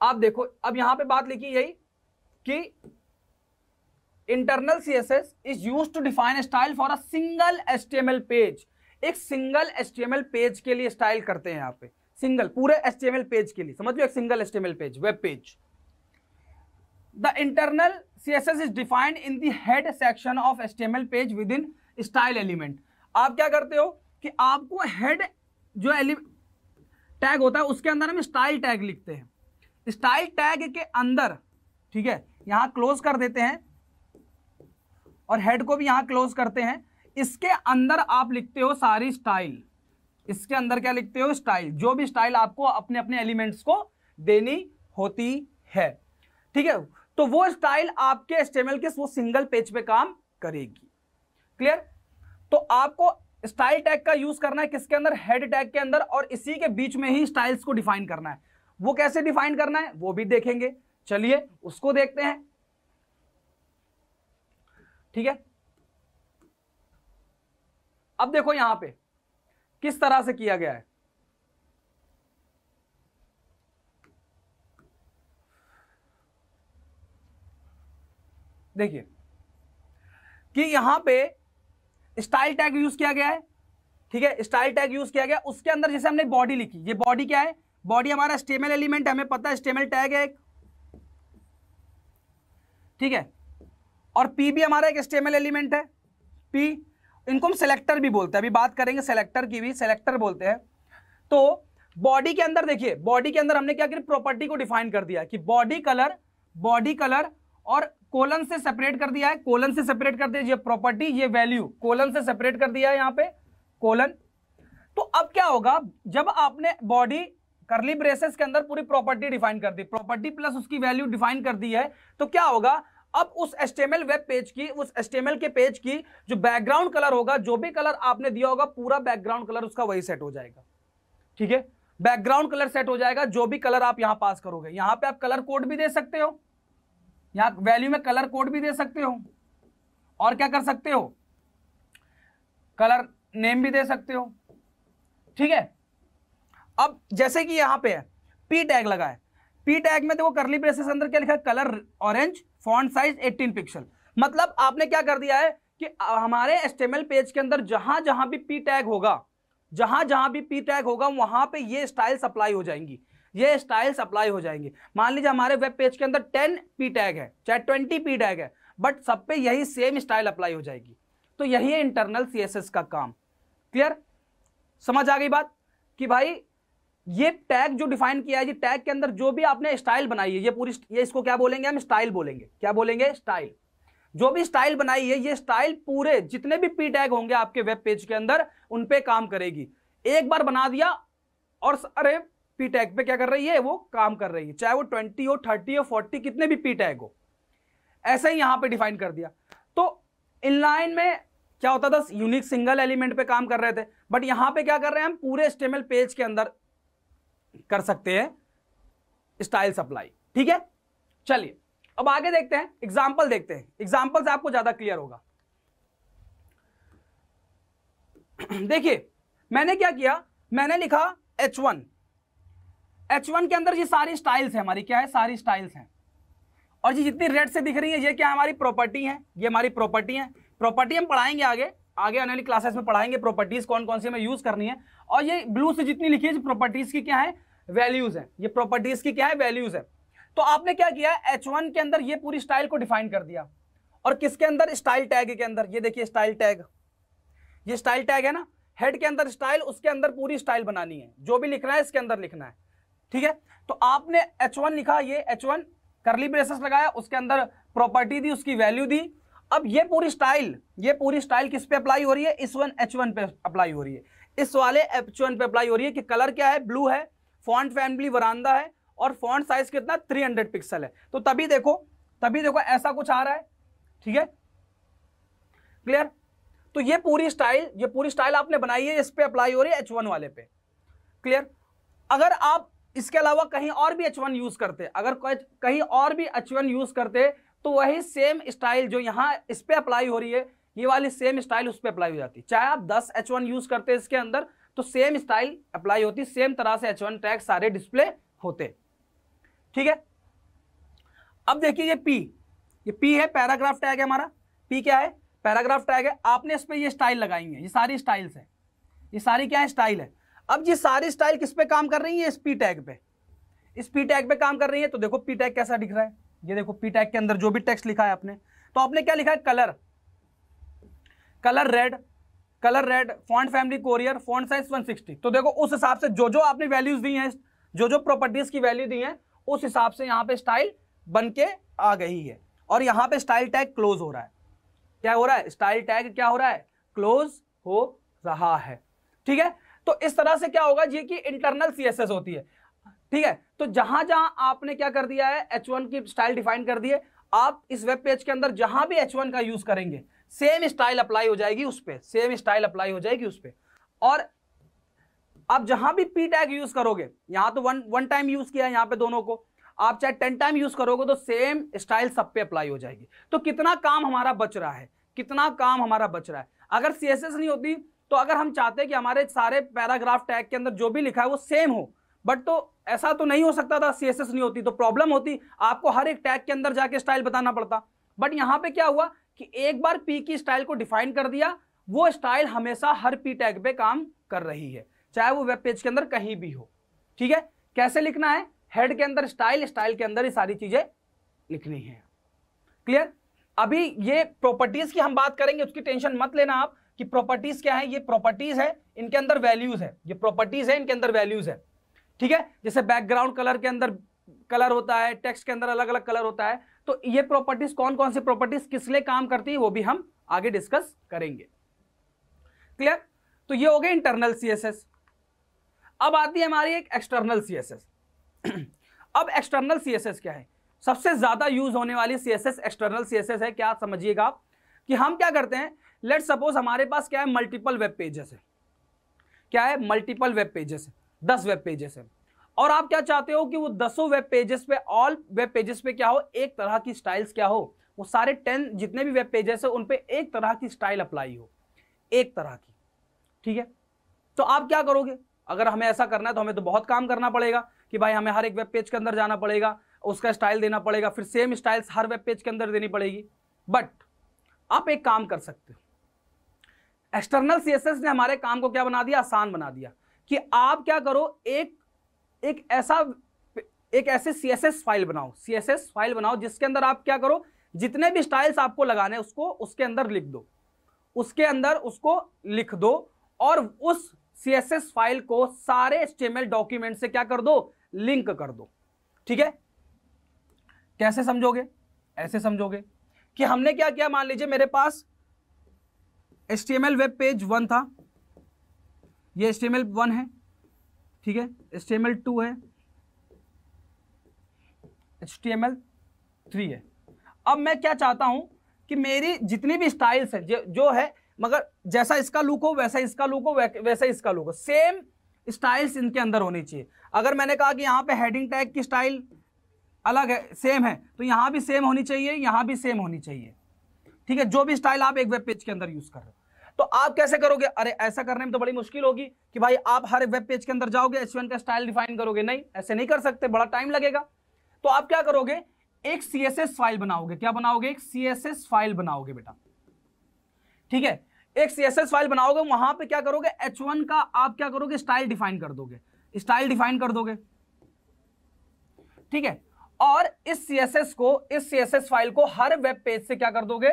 A: आप देखो अब यहां पे बात लिखी यही कि internal C S S is used to define style for a single S page एक सिंगल एस पेज के लिए स्टाइल करते हैं यहां पे सिंगल पूरे एस पेज के लिए समझ लो एक single S page web page the internal C S S is defined in the head section of S page within style element आप क्या करते हो कि आपको हेड जो एलि टैग होता है उसके अंदर हम स्टाइल टैग लिखते हैं स्टाइल टैग के अंदर ठीक है यहां क्लोज कर देते हैं और हेड को भी यहां क्लोज करते हैं इसके अंदर आप लिखते हो सारी स्टाइल इसके अंदर क्या लिखते हो स्टाइल जो भी स्टाइल आपको अपने अपने एलिमेंट्स को देनी होती है ठीक है तो वो स्टाइल आपके एस्टेमल के वो सिंगल पेज पे काम करेगी क्लियर तो आपको स्टाइल टैग का यूज करना है किसके अंदर हेड टैग के अंदर और इसी के बीच में ही स्टाइल्स को डिफाइन करना है वो कैसे डिफाइन करना है वो भी देखेंगे चलिए उसको देखते हैं ठीक है अब देखो यहां पे किस तरह से किया गया है देखिए कि यहां पे स्टाइल टैग यूज किया गया है ठीक है स्टाइल टैग यूज किया गया उसके अंदर जैसे हमने बॉडी लिखी ये बॉडी क्या है बॉडी हमारा स्टेमल एलिमेंट है हमें पता है स्टेमल टैग है एक ठीक है और पी भी हमारा एक स्टेमल एलिमेंट है पी इनको हम सेलेक्टर भी बोलते हैं अभी बात करेंगे सेलेक्टर की भी सेलेक्टर बोलते हैं तो बॉडी के अंदर देखिए बॉडी के अंदर हमने क्या करी प्रॉपर्टी को डिफाइन कर दिया कि बॉडी कलर बॉडी कलर और कोलन से सेपरेट कर दिया है कोलन से सेपरेट कर दिया ये प्रॉपर्टी ये वैल्यू कोलन से सेपरेट कर दिया है यहां पे कोलन तो अब क्या होगा जब आपने बॉडी करली ब्रेसेस के अंदर पूरी प्रॉपर्टी डिफाइन कर दी प्रॉपर्टी प्लस उसकी वैल्यू डिफाइन कर दी है तो क्या होगा अब उस एस्टेमल वेब पेज की उस एस्टेमल के पेज की जो बैकग्राउंड कलर होगा जो भी कलर आपने दिया होगा पूरा बैकग्राउंड कलर उसका वही सेट हो जाएगा ठीक है बैकग्राउंड कलर सेट हो जाएगा जो भी कलर आप यहां पास करोगे यहां पे आप कलर कोड भी दे सकते हो यहां वैल्यू में कलर कोड भी दे सकते हो और क्या कर सकते हो कलर नेम भी दे सकते हो ठीक है अब जैसे कि यहां पे है पी टैग लगा है पी टैग में देखो करली ब्रेसेस अंदर क्या लिखा है colour orange font size 18 pixel मतलब आपने क्या कर दिया है कि हमारे एस्टेमल पेज के अंदर जहां जहां भी पी टैग होगा जहां जहां भी पी टैग होगा वहां पे ये स्टाइल सप्लाई हो जाएंगी ये स्टाइल्स अप्लाई हो जाएंगे मान लीजिए हमारे वेब पेज के अंदर टेन पी टैग है चाहे ट्वेंटी पी टैग है बट सब पे यही सेम स्टाइल अप्लाई हो जाएगी तो यही है इंटरनल सी का काम क्लियर समझ आ गई बात कि भाई ये टैग जो डिफाइन किया है ये टैग के अंदर जो भी आपने स्टाइल बनाई है ये पूरी ये इसको क्या बोलेंगे हम स्टाइल बोलेंगे क्या बोलेंगे स्टाइल जो भी स्टाइल बनाई है ये स्टाइल पूरे जितने भी पी टैग होंगे आपके वेब पेज के अंदर उन पे काम करेगी एक बार बना दिया और अरे पी टैग पे क्या कर रही है वो काम कर रही है चाहे वो ट्वेंटी हो थर्टी हो फोर्टी कितने भी पी टैग हो ऐसे ही यहां पे डिफाइन कर दिया तो इनलाइन में क्या होता था यूनिक सिंगल एलिमेंट पे काम कर रहे थे बट यहां पे क्या कर रहे हैं हम पूरे स्टेमल पेज के अंदर कर सकते हैं स्टाइल सप्लाई ठीक है चलिए अब आगे देखते हैं एग्जाम्पल देखते हैं एग्जाम्पल से आपको ज्यादा क्लियर होगा *clears throat* देखिए मैंने क्या किया मैंने लिखा H1 एच वन के अंदर ये सारी स्टाइल्स है हमारी क्या है सारी स्टाइल्स हैं और ये जितनी रेड से दिख रही है ये क्या हमारी प्रॉपर्टी है ये हमारी प्रॉपर्टी है प्रॉपर्टी हम पढ़ाएंगे आगे आगे आने वाली क्लासेस में पढ़ाएंगे प्रॉपर्टीज कौन कौन सी हमें यूज करनी है और ये ब्लू से जितनी लिखी है प्रॉपर्टीज की क्या है वैल्यूज है ये प्रॉपर्टीज की क्या है वैल्यूज है तो आपने क्या किया एच वन के अंदर ये पूरी स्टाइल को डिफाइन कर दिया और किसके अंदर स्टाइल टैग के अंदर ये देखिए स्टाइल टैग ये स्टाइल टैग है ना हेड के अंदर स्टाइल उसके अंदर पूरी स्टाइल बनानी है जो भी लिखना है इसके अंदर लिखना है ठीक है तो आपने एच वन लिखा ये एच वन करली ब्रेसेस लगाया उसके अंदर प्रॉपर्टी दी उसकी वैल्यू दी अब ये पूरी स्टाइल ये पूरी स्टाइल किस पे अप्लाई हो रही है इस वन एच वन पे अप्लाई हो रही है इस वाले एच वन पे अप्लाई हो रही है कि कलर क्या है ब्लू है फॉन्ट फैमिली वरांदा है और फॉन्ट साइज कितना 300 पिक्सल है तो तभी देखो तभी देखो ऐसा कुछ आ रहा है ठीक है क्लियर तो ये पूरी स्टाइल ये पूरी स्टाइल आपने बनाई है इस पर अप्लाई हो रही है एच वन वाले पे क्लियर अगर आप इसके अलावा कहीं और भी एच वन यूज़ करते अगर कहीं और भी एच वन यूज़ करते तो वही सेम स्टाइल जो यहाँ इस पर अप्लाई हो रही है ये वाली सेम स्टाइल उस पर अप्लाई हो जाती चाहे आप दस एच वन यूज़ करते इसके अंदर तो सेम स्टाइल अप्लाई होती सेम तरह से एच वन टैग सारे डिस्प्ले होते ठीक है अब देखिए ये पी ये पी है पैराग्राफ टैग है हमारा पी क्या है पैराग्राफ टैग है आपने इस पर ये स्टाइल लगाई है ये सारी स्टाइल्स है ये सारी क्या है स्टाइल है अब ये सारी स्टाइल किस पे काम कर रही है स्पी टैग पे इस पी टैग पे काम कर रही है तो देखो पी टैग कैसा दिख रहा है ये देखो पी टैग के अंदर जो भी टेक्स्ट लिखा है आपने तो आपने क्या लिखा है colour colour red colour red font family courier font size 160 तो देखो उस हिसाब से जो जो आपने वैल्यूज दी हैं जो जो प्रॉपर्टीज की वैल्यू दी है उस हिसाब से यहां पे स्टाइल बन के आ गई है और यहां पे स्टाइल टैग क्लोज हो रहा है क्या हो रहा है स्टाइल टैग क्या हो रहा है क्लोज हो रहा है ठीक है तो इस तरह से क्या होगा जी की इंटरनल सीएसएस होती है ठीक है तो जहां जहां आपने क्या कर दिया है एच की स्टाइल डिफाइन कर दिए आप इस वेब पेज के अंदर जहां भी एच का यूज करेंगे सेम स्टाइल अप्लाई हो जाएगी उस पर सेम स्टाइल अप्लाई हो जाएगी उस पर और आप जहां भी पी टैग यूज करोगे यहां तो वन वन टाइम यूज किया है यहां पे दोनों को आप चाहे टेन टाइम यूज करोगे तो सेम स्टाइल सब पे अप्लाई हो जाएगी तो कितना काम हमारा बच रहा है कितना काम हमारा बच रहा है अगर सीएसएस नहीं होती तो अगर हम चाहते कि हमारे सारे पैराग्राफ टैग के अंदर जो भी लिखा है वो सेम हो बट तो ऐसा तो नहीं हो सकता था सी नहीं होती तो प्रॉब्लम होती आपको हर एक टैग के अंदर जाके स्टाइल बताना पड़ता बट यहाँ पे क्या हुआ कि एक बार पी की स्टाइल को डिफाइन कर दिया वो स्टाइल हमेशा हर पी टैग पे काम कर रही है चाहे वो वेब पेज के अंदर कहीं भी हो ठीक है कैसे लिखना है हेड के अंदर स्टाइल स्टाइल के अंदर ये सारी चीजें लिखनी है क्लियर अभी ये प्रॉपर्टीज की हम बात करेंगे उसकी टेंशन मत लेना आप कि प्रॉपर्टीज क्या है ये प्रॉपर्टीज है इनके अंदर वैल्यूज है ये प्रॉपर्टीज है इनके अंदर वैल्यूज है ठीक है जैसे बैकग्राउंड कलर के अंदर कलर होता है टेक्स्ट के अंदर अलग अलग कलर होता है तो ये प्रॉपर्टीज कौन कौन सी प्रॉपर्टीज किस लिए काम करती है वो भी हम आगे डिस्कस करेंगे क्लियर तो ये हो गए इंटरनल सीएसएस अब आती है हमारी एक एक्सटर्नल सीएसएस *clears throat* अब एक्सटर्नल सीएसएस क्या है सबसे ज्यादा यूज होने वाली सीएसएस एक्सटर्नल सीएसएस है क्या समझिएगा आप कि हम क्या करते हैं लेट सपोज हमारे पास क्या है मल्टीपल वेब पेजेस है क्या है मल्टीपल वेब पेजेस है दस वेब पेजेस है और आप क्या चाहते हो कि वो दसों वेब पेजेस पे ऑल वेब पेजेस पे क्या हो एक तरह की स्टाइल्स क्या हो वो सारे टेन जितने भी वेब पेजेस है उन एक तरह की स्टाइल अप्लाई हो एक तरह की ठीक है तो आप क्या करोगे अगर हमें ऐसा करना है तो हमें तो बहुत काम करना पड़ेगा कि भाई हमें हर एक वेब पेज के अंदर जाना पड़ेगा उसका स्टाइल देना पड़ेगा फिर सेम स्टाइल्स हर वेब पेज के अंदर देनी पड़ेगी बट आप एक काम कर सकते हो एक्सटर्नल सीएसएस ने हमारे काम को क्या बना दिया आसान बना दिया कि आप क्या करो एक एक ऐसा एक ऐसे सीएसएस फाइल बनाओ सीएसएस फाइल बनाओ जिसके अंदर आप क्या करो जितने भी स्टाइल्स आपको लगाने उसको उसके अंदर लिख दो उसके अंदर उसको लिख दो और उस सीएसएस फाइल को सारे एचटीएमएल डॉक्यूमेंट से क्या कर दो लिंक कर दो ठीक है कैसे समझोगे ऐसे समझोगे कि हमने क्या किया मान लीजिए मेरे पास एल वेब पेज वन था ये एल वन है ठीक है एल टू है एच थ्री है अब मैं क्या चाहता हूं कि मेरी जितनी भी स्टाइल्स हैं जो है मगर जैसा इसका लुक हो वैसा इसका लुक हो वैसा इसका लुक हो सेम स्टाइल्स इनके अंदर होनी चाहिए अगर मैंने कहा कि यहाँ पे हेडिंग टैग की स्टाइल अलग है सेम है तो यहाँ भी सेम होनी चाहिए यहाँ भी सेम होनी चाहिए ठीक है जो भी स्टाइल आप एक वेब पेज के अंदर यूज कर रहे हो तो आप कैसे करोगे अरे ऐसा करने में तो बड़ी मुश्किल होगी कि भाई आप हर वेब पेज के अंदर जाओगे एच का स्टाइल डिफाइन करोगे नहीं ऐसे नहीं कर सकते बड़ा टाइम लगेगा तो आप क्या करोगे एक सी फाइल बनाओगे क्या बनाओगे एक सी फाइल बनाओगे बेटा ठीक है एक सी फाइल बनाओगे वहां पे क्या करोगे एच का आप क्या करोगे स्टाइल डिफाइन कर दोगे स्टाइल डिफाइन कर दोगे ठीक है और इस सीएसएस को इस सीएसएस फाइल को हर वेब पेज से क्या कर दोगे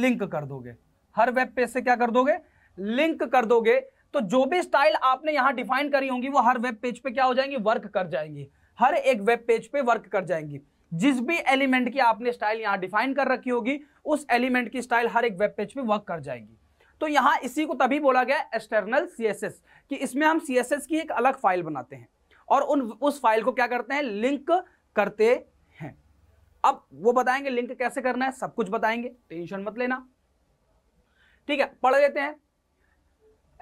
A: लिंक कर दोगे हर वेब पेज से क्या कर दोगे लिंक कर दोगे तो जो भी स्टाइल आपने यहां डिफाइन करी होंगी वो हर वेब पेज पे क्या हो जाएंगी वर्क कर जाएंगी हर एक वेब पेज पे वर्क कर जाएंगी जिस भी एलिमेंट की आपने स्टाइल यहां डिफाइन कर रखी होगी उस एलिमेंट की स्टाइल हर एक वेब पेज पे वर्क कर जाएगी तो यहां इसी को तभी बोला गया एक्सटर्नल सीएसएस कि इसमें हम सीएसएस की एक अलग फाइल बनाते हैं और उन उस फाइल को क्या करते हैं लिंक करते हैं अब वो बताएंगे लिंक कैसे करना है सब कुछ बताएंगे टेंशन मत लेना ठीक है पढ़ लेते हैं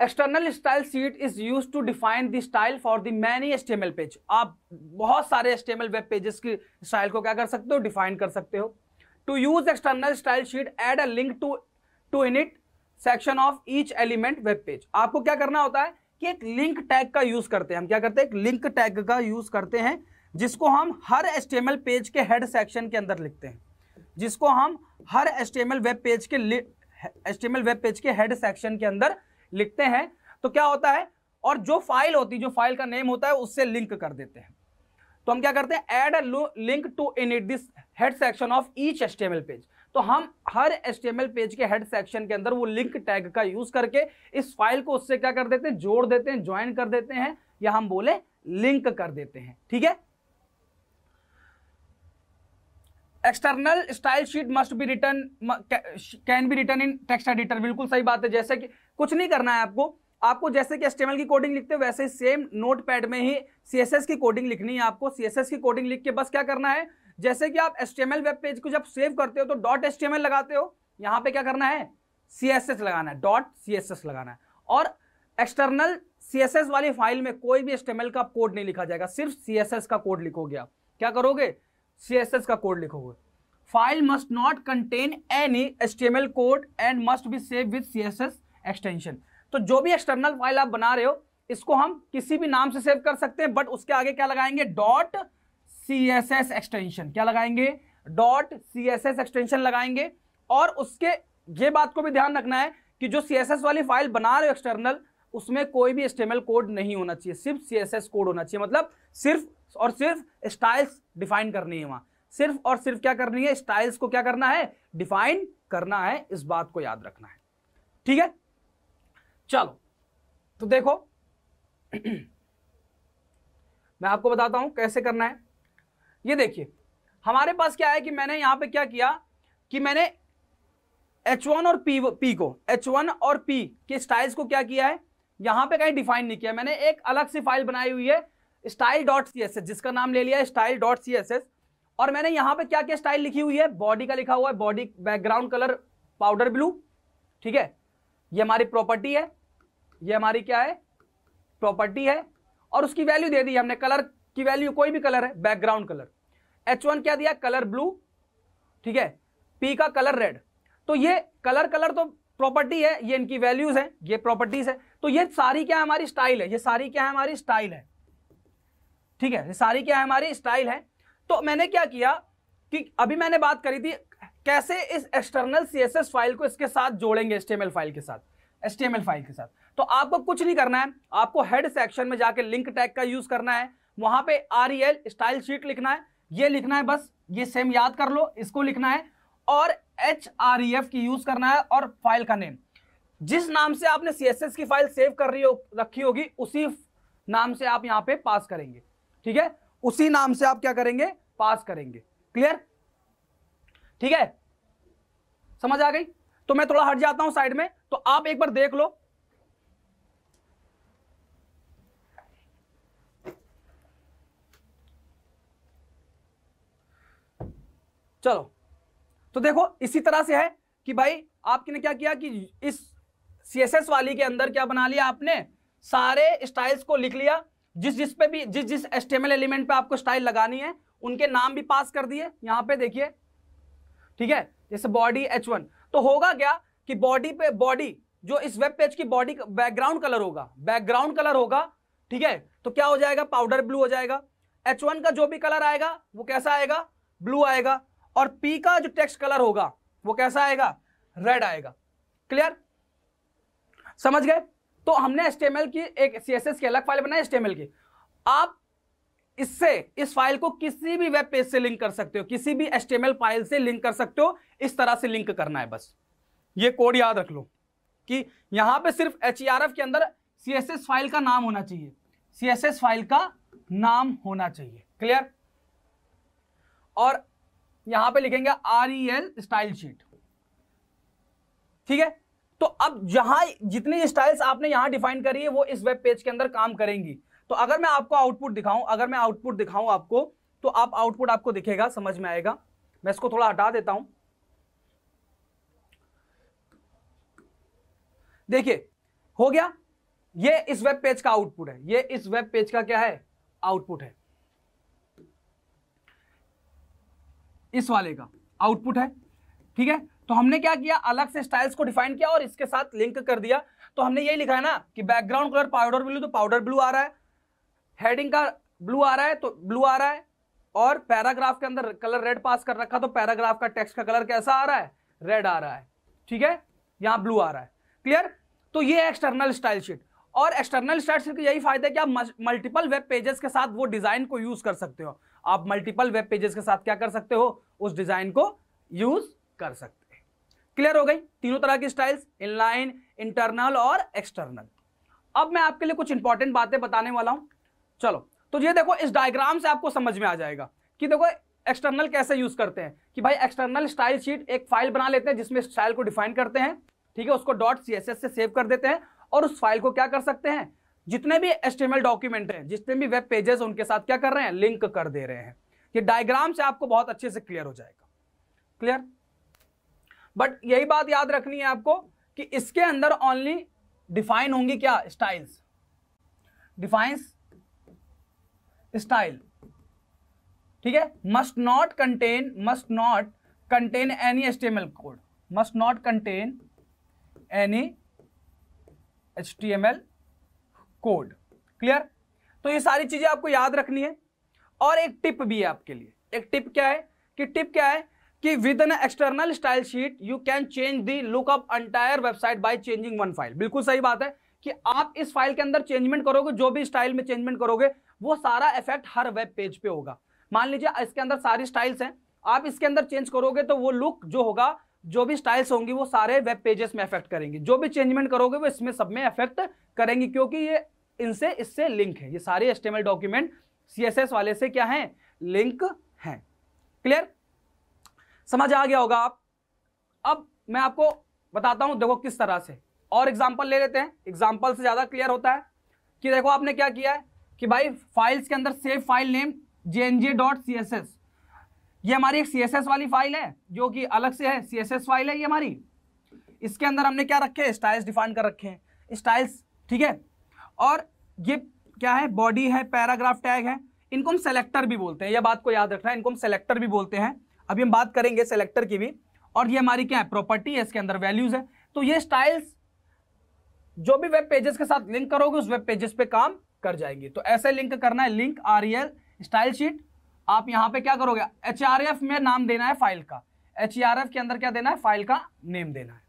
A: external style sheet is used to define the style for the many HTML page आप बहुत सारे एस्टेमल वेब पेजेस की स्टाइल को क्या कर सकते हो डिफाइन कर सकते हो to use external style sheet add a link to to in it section of each element web page आपको क्या करना होता है कि एक लिंक टैग का यूज करते हैं हम क्या करते हैं एक लिंक टैग का यूज करते हैं जिसको हम हर एस पेज के हेड सेक्शन के अंदर लिखते हैं जिसको हम हर एस वेब पेज के एस वेब पेज के हेड सेक्शन के अंदर लिखते हैं तो क्या होता है और जो फाइल होती है जो फाइल का नेम होता है उससे लिंक कर देते हैं तो हम क्या करते हैं add link to in it this head section of each S page तो हम हर एस पेज के हेड सेक्शन के अंदर वो लिंक टैग का यूज करके इस फाइल को उससे क्या कर देते हैं जोड़ देते हैं ज्वाइन कर देते हैं या हम बोले लिंक कर देते हैं ठीक है external style sheet must be written can be written in text editor बिल्कुल सही बात है जैसे कि कुछ नहीं करना है आपको आपको जैसे कि एस्टेमल की कोडिंग लिखते हो वैसे ही सेम नोट पैड में ही सीएसएस की कोडिंग लिखनी है आपको सीएसएस की कोडिंग लिख के बस क्या करना है जैसे कि आप एस्टेमल वेब पेज को जब सेव करते हो तो डॉट एस्टेमल लगाते हो यहाँ पे क्या करना है सीएसएस लगाना है डॉट सीएसएस लगाना है और एक्सटर्नल सीएसएस वाली फाइल में कोई भी एस्टेमल का कोड नहीं लिखा जाएगा सिर्फ सीएसएस का कोड लिखोगे आप क्या करोगे एस का कोड लिखोगे file must not contain any L code and must be saved with C S S extension तो जो भी एक्सटर्नल फाइल आप बना रहे हो इसको हम किसी भी नाम से सेव कर सकते हैं बट उसके आगे क्या लगाएंगे dot C S S extension क्या लगाएंगे dot C S S extension लगाएंगे और उसके ये बात को भी ध्यान रखना है कि जो सी एस एस वाली फाइल बना रहे हो एक्सटर्नल उसमें कोई भी एस्टेमल कोड नहीं होना चाहिए सिर्फ सी एस एस कोड होना चाहिए मतलब सिर्फ और सिर्फ स्टाइल्स डिफाइन करनी है वहां सिर्फ और सिर्फ क्या करनी है स्टाइल्स को क्या करना है डिफाइन करना है इस बात को याद रखना है ठीक है चलो तो देखो *clears throat* मैं आपको बताता हूं कैसे करना है ये देखिए हमारे पास क्या है कि मैंने यहां पे क्या किया कि मैंने H1 और P P को H1 और P के स्टाइल्स को क्या किया है यहां पे कहीं डिफाइन नहीं किया मैंने एक अलग सी फाइल बनाई हुई है style dot C S S जिसका नाम ले लिया style dot C S S और मैंने यहाँ पे क्या क्या स्टाइल लिखी हुई है बॉडी का लिखा हुआ है body background colour powder blue ठीक है ये हमारी प्रॉपर्टी है ये हमारी क्या है प्रॉपर्टी है और उसकी वैल्यू दे दी हमने कलर की वैल्यू कोई भी कलर है बैकग्राउंड कलर एच वन क्या दिया कलर ब्लू ठीक है पी का कलर रेड तो ये कलर कलर तो प्रॉपर्टी है ये इनकी वैल्यूज है ये प्रॉपर्टीज है तो ये सारी क्या हमारी स्टाइल है ये सारी क्या है हमारी स्टाइल है ठीक है सारी क्या है हमारी स्टाइल है तो मैंने क्या किया कि अभी मैंने बात करी थी कैसे इस एक्सटर्नल सीएसएस फाइल को इसके साथ जोड़ेंगे एल फाइल के साथ एल फाइल के साथ तो आपको कुछ नहीं करना है आपको हेड सेक्शन में जाके लिंक टैग का यूज करना है वहां पे आर स्टाइल शीट लिखना है ये लिखना है बस ये सेम याद कर लो इसको लिखना है और एच e की यूज करना है और फाइल का नेम जिस नाम से आपने सी की फाइल सेव कर रही हो रखी होगी उसी नाम से आप यहाँ पे पास करेंगे ठीक है उसी नाम से आप क्या करेंगे पास करेंगे क्लियर ठीक है समझ आ गई तो मैं थोड़ा हट जाता हूं साइड में तो आप एक बार देख लो चलो तो देखो इसी तरह से है कि भाई आपने क्या किया कि इस सीएसएस वाली के अंदर क्या बना लिया आपने सारे स्टाइल्स को लिख लिया जिस जिस पे भी जिस जिस एस्टेमल एलिमेंट पे आपको स्टाइल लगानी है उनके नाम भी पास कर दिए यहां पे देखिए ठीक है जैसे बॉडी एच वन तो होगा क्या कि बॉडी पे बॉडी जो इस वेब पेज की बॉडी बैकग्राउंड कलर होगा बैकग्राउंड कलर होगा ठीक है तो क्या हो जाएगा पाउडर ब्लू हो जाएगा एच का जो भी कलर आएगा वो कैसा आएगा ब्लू आएगा और पी का जो टेक्स्ट कलर होगा वो कैसा आएगा रेड आएगा क्लियर समझ गए तो हमने एस की एक सी एस की अलग फाइल बनाई एस की आप इससे इस फाइल को किसी भी वेब पेज से लिंक कर सकते हो किसी भी एस फाइल से लिंक कर सकते हो इस तरह से लिंक करना है बस ये कोड याद रख लो कि यहां पे सिर्फ एच e के अंदर सी फाइल का नाम होना चाहिए सी फाइल का नाम होना चाहिए क्लियर और यहां पे लिखेंगे R E L style sheet ठीक है तो अब जहां जितनी स्टाइल्स आपने यहां डिफाइन करी है वो इस वेब पेज के अंदर काम करेंगी तो अगर मैं आपको आउटपुट दिखाऊं अगर मैं आउटपुट दिखाऊं आपको तो आप आउटपुट आपको दिखेगा समझ में आएगा मैं इसको थोड़ा हटा देता हूं देखिए हो गया ये इस वेब पेज का आउटपुट है ये इस वेब पेज का क्या है आउटपुट है इस वाले का आउटपुट है ठीक है तो हमने क्या किया अलग से स्टाइल्स को डिफाइन किया और इसके साथ लिंक कर दिया तो हमने यही लिखा है ना कि बैकग्राउंड कलर पाउडर ब्लू तो पाउडर ब्लू आ रहा है हेडिंग का ब्लू आ रहा है तो ब्लू आ रहा है और पैराग्राफ के अंदर कलर रेड पास कर रखा तो पैराग्राफ का टेक्स्ट का कलर कैसा आ रहा है रेड आ रहा है ठीक है यहाँ ब्लू आ रहा है क्लियर तो ये एक्सटर्नल स्टाइल शीट और एक्सटर्नल स्टाइल शीट का यही फायदा है कि आप मल्टीपल वेब पेजेस के साथ वो डिजाइन को यूज कर सकते हो आप मल्टीपल वेब पेजेस के साथ क्या कर सकते हो उस डिजाइन को यूज कर सकते क्लियर हो गई तीनों तरह की स्टाइल्स इनलाइन इंटरनल और एक्सटर्नल अब मैं आपके लिए कुछ इंपॉर्टेंट बातें बताने वाला हूं चलो तो ये देखो इस डायग्राम से आपको समझ में आ जाएगा कि देखो एक्सटर्नल कैसे यूज करते हैं कि भाई एक्सटर्नल स्टाइल शीट एक फाइल बना लेते हैं जिसमें स्टाइल को डिफाइन करते हैं ठीक है उसको डॉट सी से सेव कर देते हैं और उस फाइल को क्या कर सकते हैं जितने भी एस्टिमेल डॉक्यूमेंट हैं जितने भी वेब पेजेस उनके साथ क्या कर रहे हैं लिंक कर दे रहे हैं ये डायग्राम से आपको बहुत अच्छे से क्लियर हो जाएगा क्लियर बट यही बात याद रखनी है आपको कि इसके अंदर ओनली डिफाइन होंगी क्या स्टाइल्स डिफाइंस स्टाइल ठीक है must not contain must not contain any H code must not contain any H T M L code clear तो ये सारी चीजें आपको याद रखनी है और एक टिप भी है आपके लिए एक टिप क्या है कि टिप क्या है कि with an external style sheet you can change the look of entire website by changing one file बिल्कुल सही बात है कि आप इस फाइल के अंदर चेंजमेंट करोगे जो भी स्टाइल में चेंजमेंट करोगे वो सारा इफेक्ट हर वेब पेज पे होगा मान लीजिए इसके अंदर सारी स्टाइल्स हैं आप इसके अंदर चेंज करोगे तो वो लुक जो होगा जो भी स्टाइल्स होंगी वो सारे वेब पेजेस में अफेक्ट करेंगे जो भी चेंजमेंट करोगे वो इसमें सब में अफेक्ट करेंगी क्योंकि ये इनसे इससे लिंक है ये सारे एस्टेमल डॉक्यूमेंट सी वाले से क्या है लिंक है क्लियर समझ आ गया होगा आप अब मैं आपको बताता हूं देखो किस तरह से और एग्जाम्पल ले लेते हैं एग्जाम्पल से ज़्यादा क्लियर होता है कि देखो आपने क्या किया है कि भाई फाइल्स के अंदर save file name J N J dot C S S ये हमारी एक सी एस एस वाली फाइल है जो कि अलग से है सी एस एस फाइल है ये हमारी इसके अंदर हमने क्या रखे हैं स्टाइल्स डिफाइन कर रखे हैं स्टाइल्स ठीक है और ये क्या है बॉडी है पैराग्राफ टैग है इनको हम सेलेक्टर भी बोलते हैं यह बात को याद रखना है इनको हम सेलेक्टर भी बोलते हैं अभी हम बात करेंगे सेलेक्टर की भी और ये हमारी क्या है प्रॉपर्टी है इसके अंदर वैल्यूज है तो ये स्टाइल्स जो भी वेब पेजेस के साथ लिंक करोगे उस वेब पेजेस पे काम कर जाएंगे तो ऐसे लिंक करना है लिंक आर स्टाइल शीट आप यहाँ पे क्या करोगे एच में नाम देना है फाइल का एच के अंदर क्या देना है फाइल का नेम देना है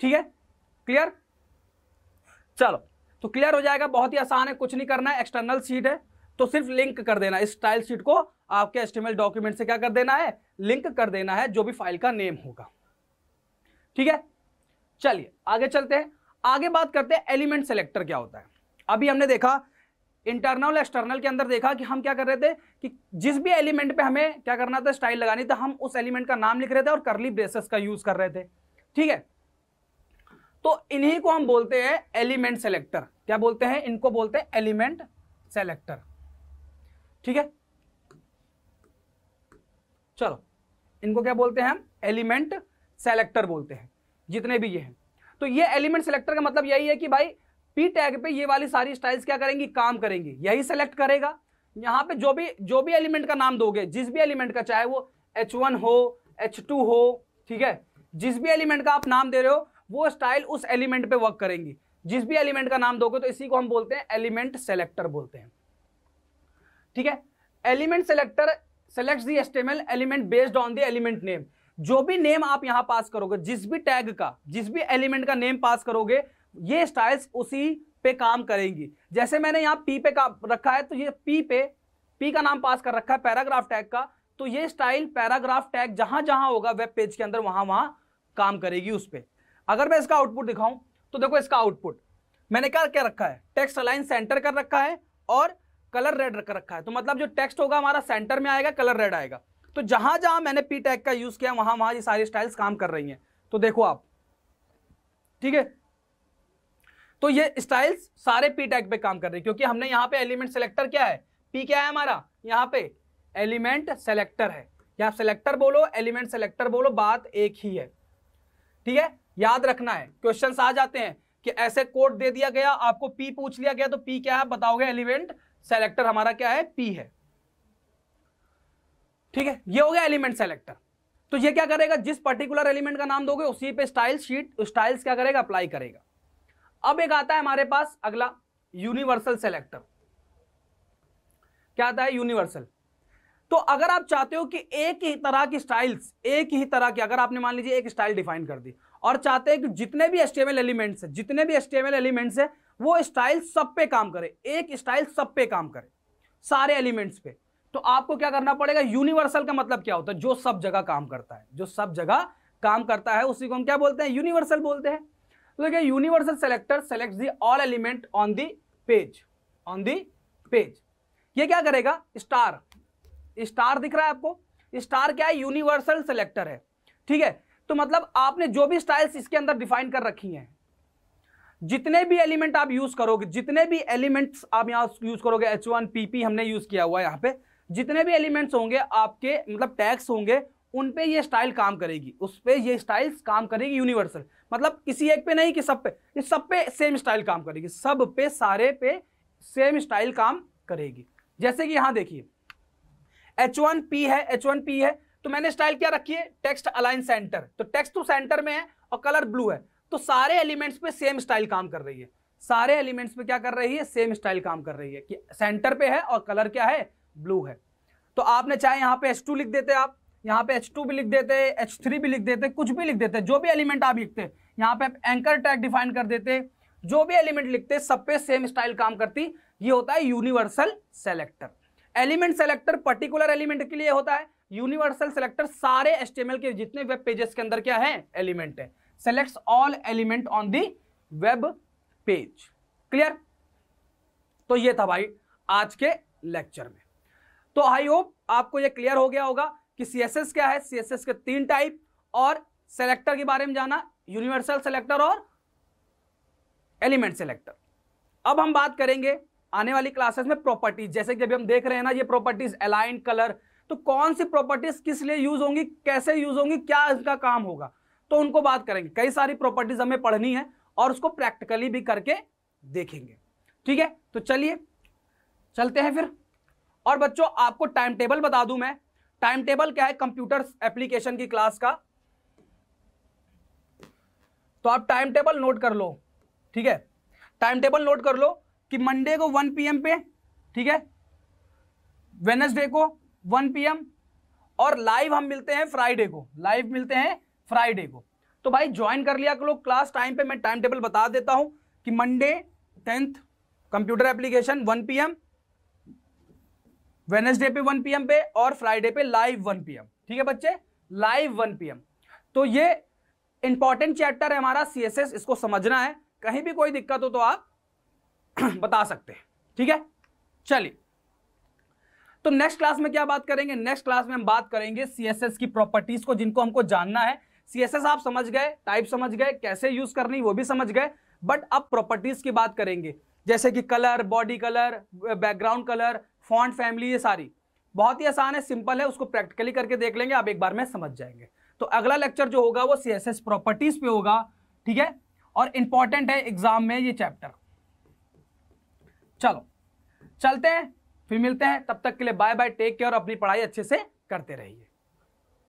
A: ठीक है क्लियर चलो तो क्लियर हो जाएगा बहुत ही आसान है कुछ नहीं करना है एक्सटर्नल सीट है तो सिर्फ लिंक कर देना इस स्टाइल शीट को आपके एस्टिमेल डॉक्यूमेंट से क्या कर देना है लिंक कर देना है जो भी फाइल का नेम होगा ठीक है चलिए आगे चलते हैं आगे बात करते हैं एलिमेंट सेलेक्टर क्या होता है अभी हमने देखा इंटरनल एक्सटर्नल के अंदर देखा कि हम क्या कर रहे थे कि जिस भी एलिमेंट पे हमें क्या करना था स्टाइल लगानी था हम उस एलिमेंट का नाम लिख रहे थे और करली ब्रेसेस का यूज कर रहे थे ठीक है तो इन्हीं को हम बोलते हैं एलिमेंट सेलेक्टर क्या बोलते हैं इनको बोलते हैं एलिमेंट सेलेक्टर ठीक है चलो इनको क्या बोलते हैं हम एलिमेंट सेलेक्टर बोलते हैं जितने भी ये हैं तो ये एलिमेंट सेलेक्टर का मतलब यही है कि भाई पी टैग पे ये वाली सारी स्टाइल्स क्या करेंगी काम करेंगी यही सेलेक्ट करेगा यहां पे जो भी जो भी एलिमेंट का नाम दोगे जिस भी एलिमेंट का चाहे वो एच वन हो एच टू हो ठीक है जिस भी एलिमेंट का आप नाम दे रहे हो वो स्टाइल उस एलिमेंट पे वर्क करेंगी जिस भी एलिमेंट का नाम दोगे तो इसी को हम बोलते हैं एलिमेंट सेलेक्टर बोलते हैं ठीक है element selector select the HTML element based on the element name जो भी नेम आप यहां पास करोगे जिस भी टैग का जिस भी एलिमेंट का नेम पास करोगे ये स्टाइल्स उसी पे काम करेंगी जैसे मैंने यहां पी पे का रखा है तो ये पी पे पी का नाम पास कर रखा है पैराग्राफ टैग का तो ये स्टाइल पैराग्राफ टैग जहां जहां होगा वेब पेज के अंदर वहां वहां काम करेगी उस पर अगर मैं इसका आउटपुट दिखाऊं तो देखो इसका आउटपुट मैंने क्या क्या रखा है टेक्स्ट अलाइन सेंटर कर रखा है और कलर रेड रख रखा है तो मतलब जो टेक्स्ट होगा हमारा सेंटर में आएगा कलर रेड आएगा तो जहां जहां मैंने पी टैग का यूज किया वहां वहां ये सारी स्टाइल्स काम कर रही हैं तो देखो आप ठीक है तो ये स्टाइल्स सारे पी टैग पे काम कर रही है क्योंकि हमने यहां पे एलिमेंट सेलेक्टर क्या है पी क्या है हमारा यहां पे एलिमेंट सेलेक्टर है या आप सेलेक्टर बोलो एलिमेंट सेलेक्टर बोलो बात एक ही है ठीक है याद रखना है क्वेश्चन आ जाते हैं कि ऐसे कोड दे दिया गया आपको पी पूछ लिया गया तो पी क्या है बताओगे एलिमेंट सेलेक्टर हमारा क्या है पी है ठीक है ये हो गया एलिमेंट सेलेक्टर तो ये क्या करेगा जिस पर्टिकुलर एलिमेंट का नाम दोगे उसी पे स्टाइल शीट स्टाइल्स क्या करेगा अप्लाई करेगा अब एक आता है हमारे पास अगला यूनिवर्सल सेलेक्टर क्या आता है यूनिवर्सल तो अगर आप चाहते हो कि एक ही तरह की स्टाइल्स एक ही तरह की अगर आपने मान लीजिए एक स्टाइल डिफाइन कर दी और चाहते हैं कि जितने भी एस्टेबल एलिमेंट्स हैं जितने भी एस्टेबल एलिमेंट्स हैं वो स्टाइल सब पे काम करे एक स्टाइल सब पे काम करे सारे एलिमेंट्स पे तो आपको क्या करना पड़ेगा यूनिवर्सल का मतलब क्या होता है जो सब जगह काम करता है जो सब जगह काम करता है उसी को हम क्या बोलते हैं यूनिवर्सल बोलते हैं तो देखिए universal selector select the all element on the page on the page ये क्या करेगा स्टार स्टार दिख रहा है आपको स्टार क्या है यूनिवर्सल सेलेक्टर है ठीक है तो मतलब आपने जो भी स्टाइल्स इसके अंदर डिफाइन कर रखी हैं जितने भी एलिमेंट आप यूज करोगे जितने भी एलिमेंट्स आप यहाँ यूज करोगे एच वन हमने यूज किया हुआ है यहाँ पे जितने भी एलिमेंट्स होंगे आपके मतलब टैक्स होंगे उन पे ये स्टाइल काम करेगी उस पे ये स्टाइल्स काम करेगी यूनिवर्सल मतलब किसी एक पे नहीं कि सब पे ये सब पे सेम स्टाइल काम करेगी सब पे सारे पे सेम स्टाइल काम करेगी जैसे कि यहाँ देखिए एच वन पी है एच वन पी है तो मैंने स्टाइल क्या रखी है टेक्स्ट अलाइन सेंटर तो टेक्स्ट तो सेंटर में है और कलर ब्लू है तो सारे एलिमेंट्स पे सेम स्टाइल काम कर रही है सारे एलिमेंट्स पे क्या कर रही है सेम स्टाइल काम कर रही है कि सेंटर पे है और कलर क्या है ब्लू है तो आपने चाहे यहाँ पे H2 लिख देते आप यहाँ पे H2 भी लिख देते H3 भी लिख देते कुछ भी लिख देते जो भी एलिमेंट आप लिखते यहाँ पे आप एंकर टैग डिफाइन कर देते जो भी एलिमेंट लिखते सब पे सेम स्टाइल काम करती ये होता है universal selector element selector particular element के लिए होता है यूनिवर्सल सेलेक्टर सारे एस के जितने वेब पेजेस के अंदर क्या है एलिमेंट है selects all element on the web page clear तो ये था भाई आज के लेक्चर में तो आई होप आपको ये क्लियर हो गया होगा कि सीएसएस क्या है सीएसएस के तीन टाइप और सेलेक्टर के बारे में जाना यूनिवर्सल सेलेक्टर और एलिमेंट सेलेक्टर अब हम बात करेंगे आने वाली क्लासेस में प्रॉपर्टीज जैसे कि अभी हम देख रहे हैं ना ये प्रॉपर्टीज अलाइन कलर तो कौन सी प्रॉपर्टीज किस लिए यूज होंगी कैसे यूज होंगी क्या इसका काम होगा तो उनको बात करेंगे कई सारी प्रॉपर्टीज हमें पढ़नी है और उसको प्रैक्टिकली भी करके देखेंगे ठीक है तो चलिए चलते हैं फिर और बच्चों आपको टाइम टेबल बता दूं मैं टाइम टेबल क्या है कंप्यूटर एप्लीकेशन की क्लास का तो आप टाइम टेबल नोट कर लो ठीक है टाइम टेबल नोट कर लो कि मंडे को 1 पीएम पे ठीक है वेनसडे को 1 पीएम और लाइव हम मिलते हैं फ्राइडे को लाइव मिलते हैं फ्राइडे को तो भाई ज्वाइन कर लिया करो क्लास टाइम पे मैं टाइम टेबल बता देता हूं कि Monday tenth computer application 1 PM Wednesday पे 1 पीएम पे और फ्राइडे पे लाइव 1 पीएम ठीक है बच्चे लाइव 1 पीएम तो ये इंपॉर्टेंट चैप्टर है हमारा सीएसएस इसको समझना है कहीं भी कोई दिक्कत हो तो आप *clears throat* बता सकते हैं ठीक है चलिए तो नेक्स्ट क्लास में क्या बात करेंगे नेक्स्ट क्लास में हम बात करेंगे सीएसएस की प्रॉपर्टीज को जिनको हमको जानना है सीएसएस आप समझ गए टाइप समझ गए कैसे यूज करनी वो भी समझ गए बट अब प्रॉपर्टीज की बात करेंगे जैसे कि colour body colour background colour font family ये सारी बहुत ही आसान है सिंपल है उसको प्रैक्टिकली करके देख लेंगे आप एक बार में समझ जाएंगे तो अगला लेक्चर जो होगा वो सी प्रॉपर्टीज पे होगा ठीक है और इंपॉर्टेंट है एग्जाम में ये चैप्टर चलो चलते हैं फिर मिलते हैं तब तक के लिए बाय बाय टेक केयर अपनी पढ़ाई अच्छे से करते रहिए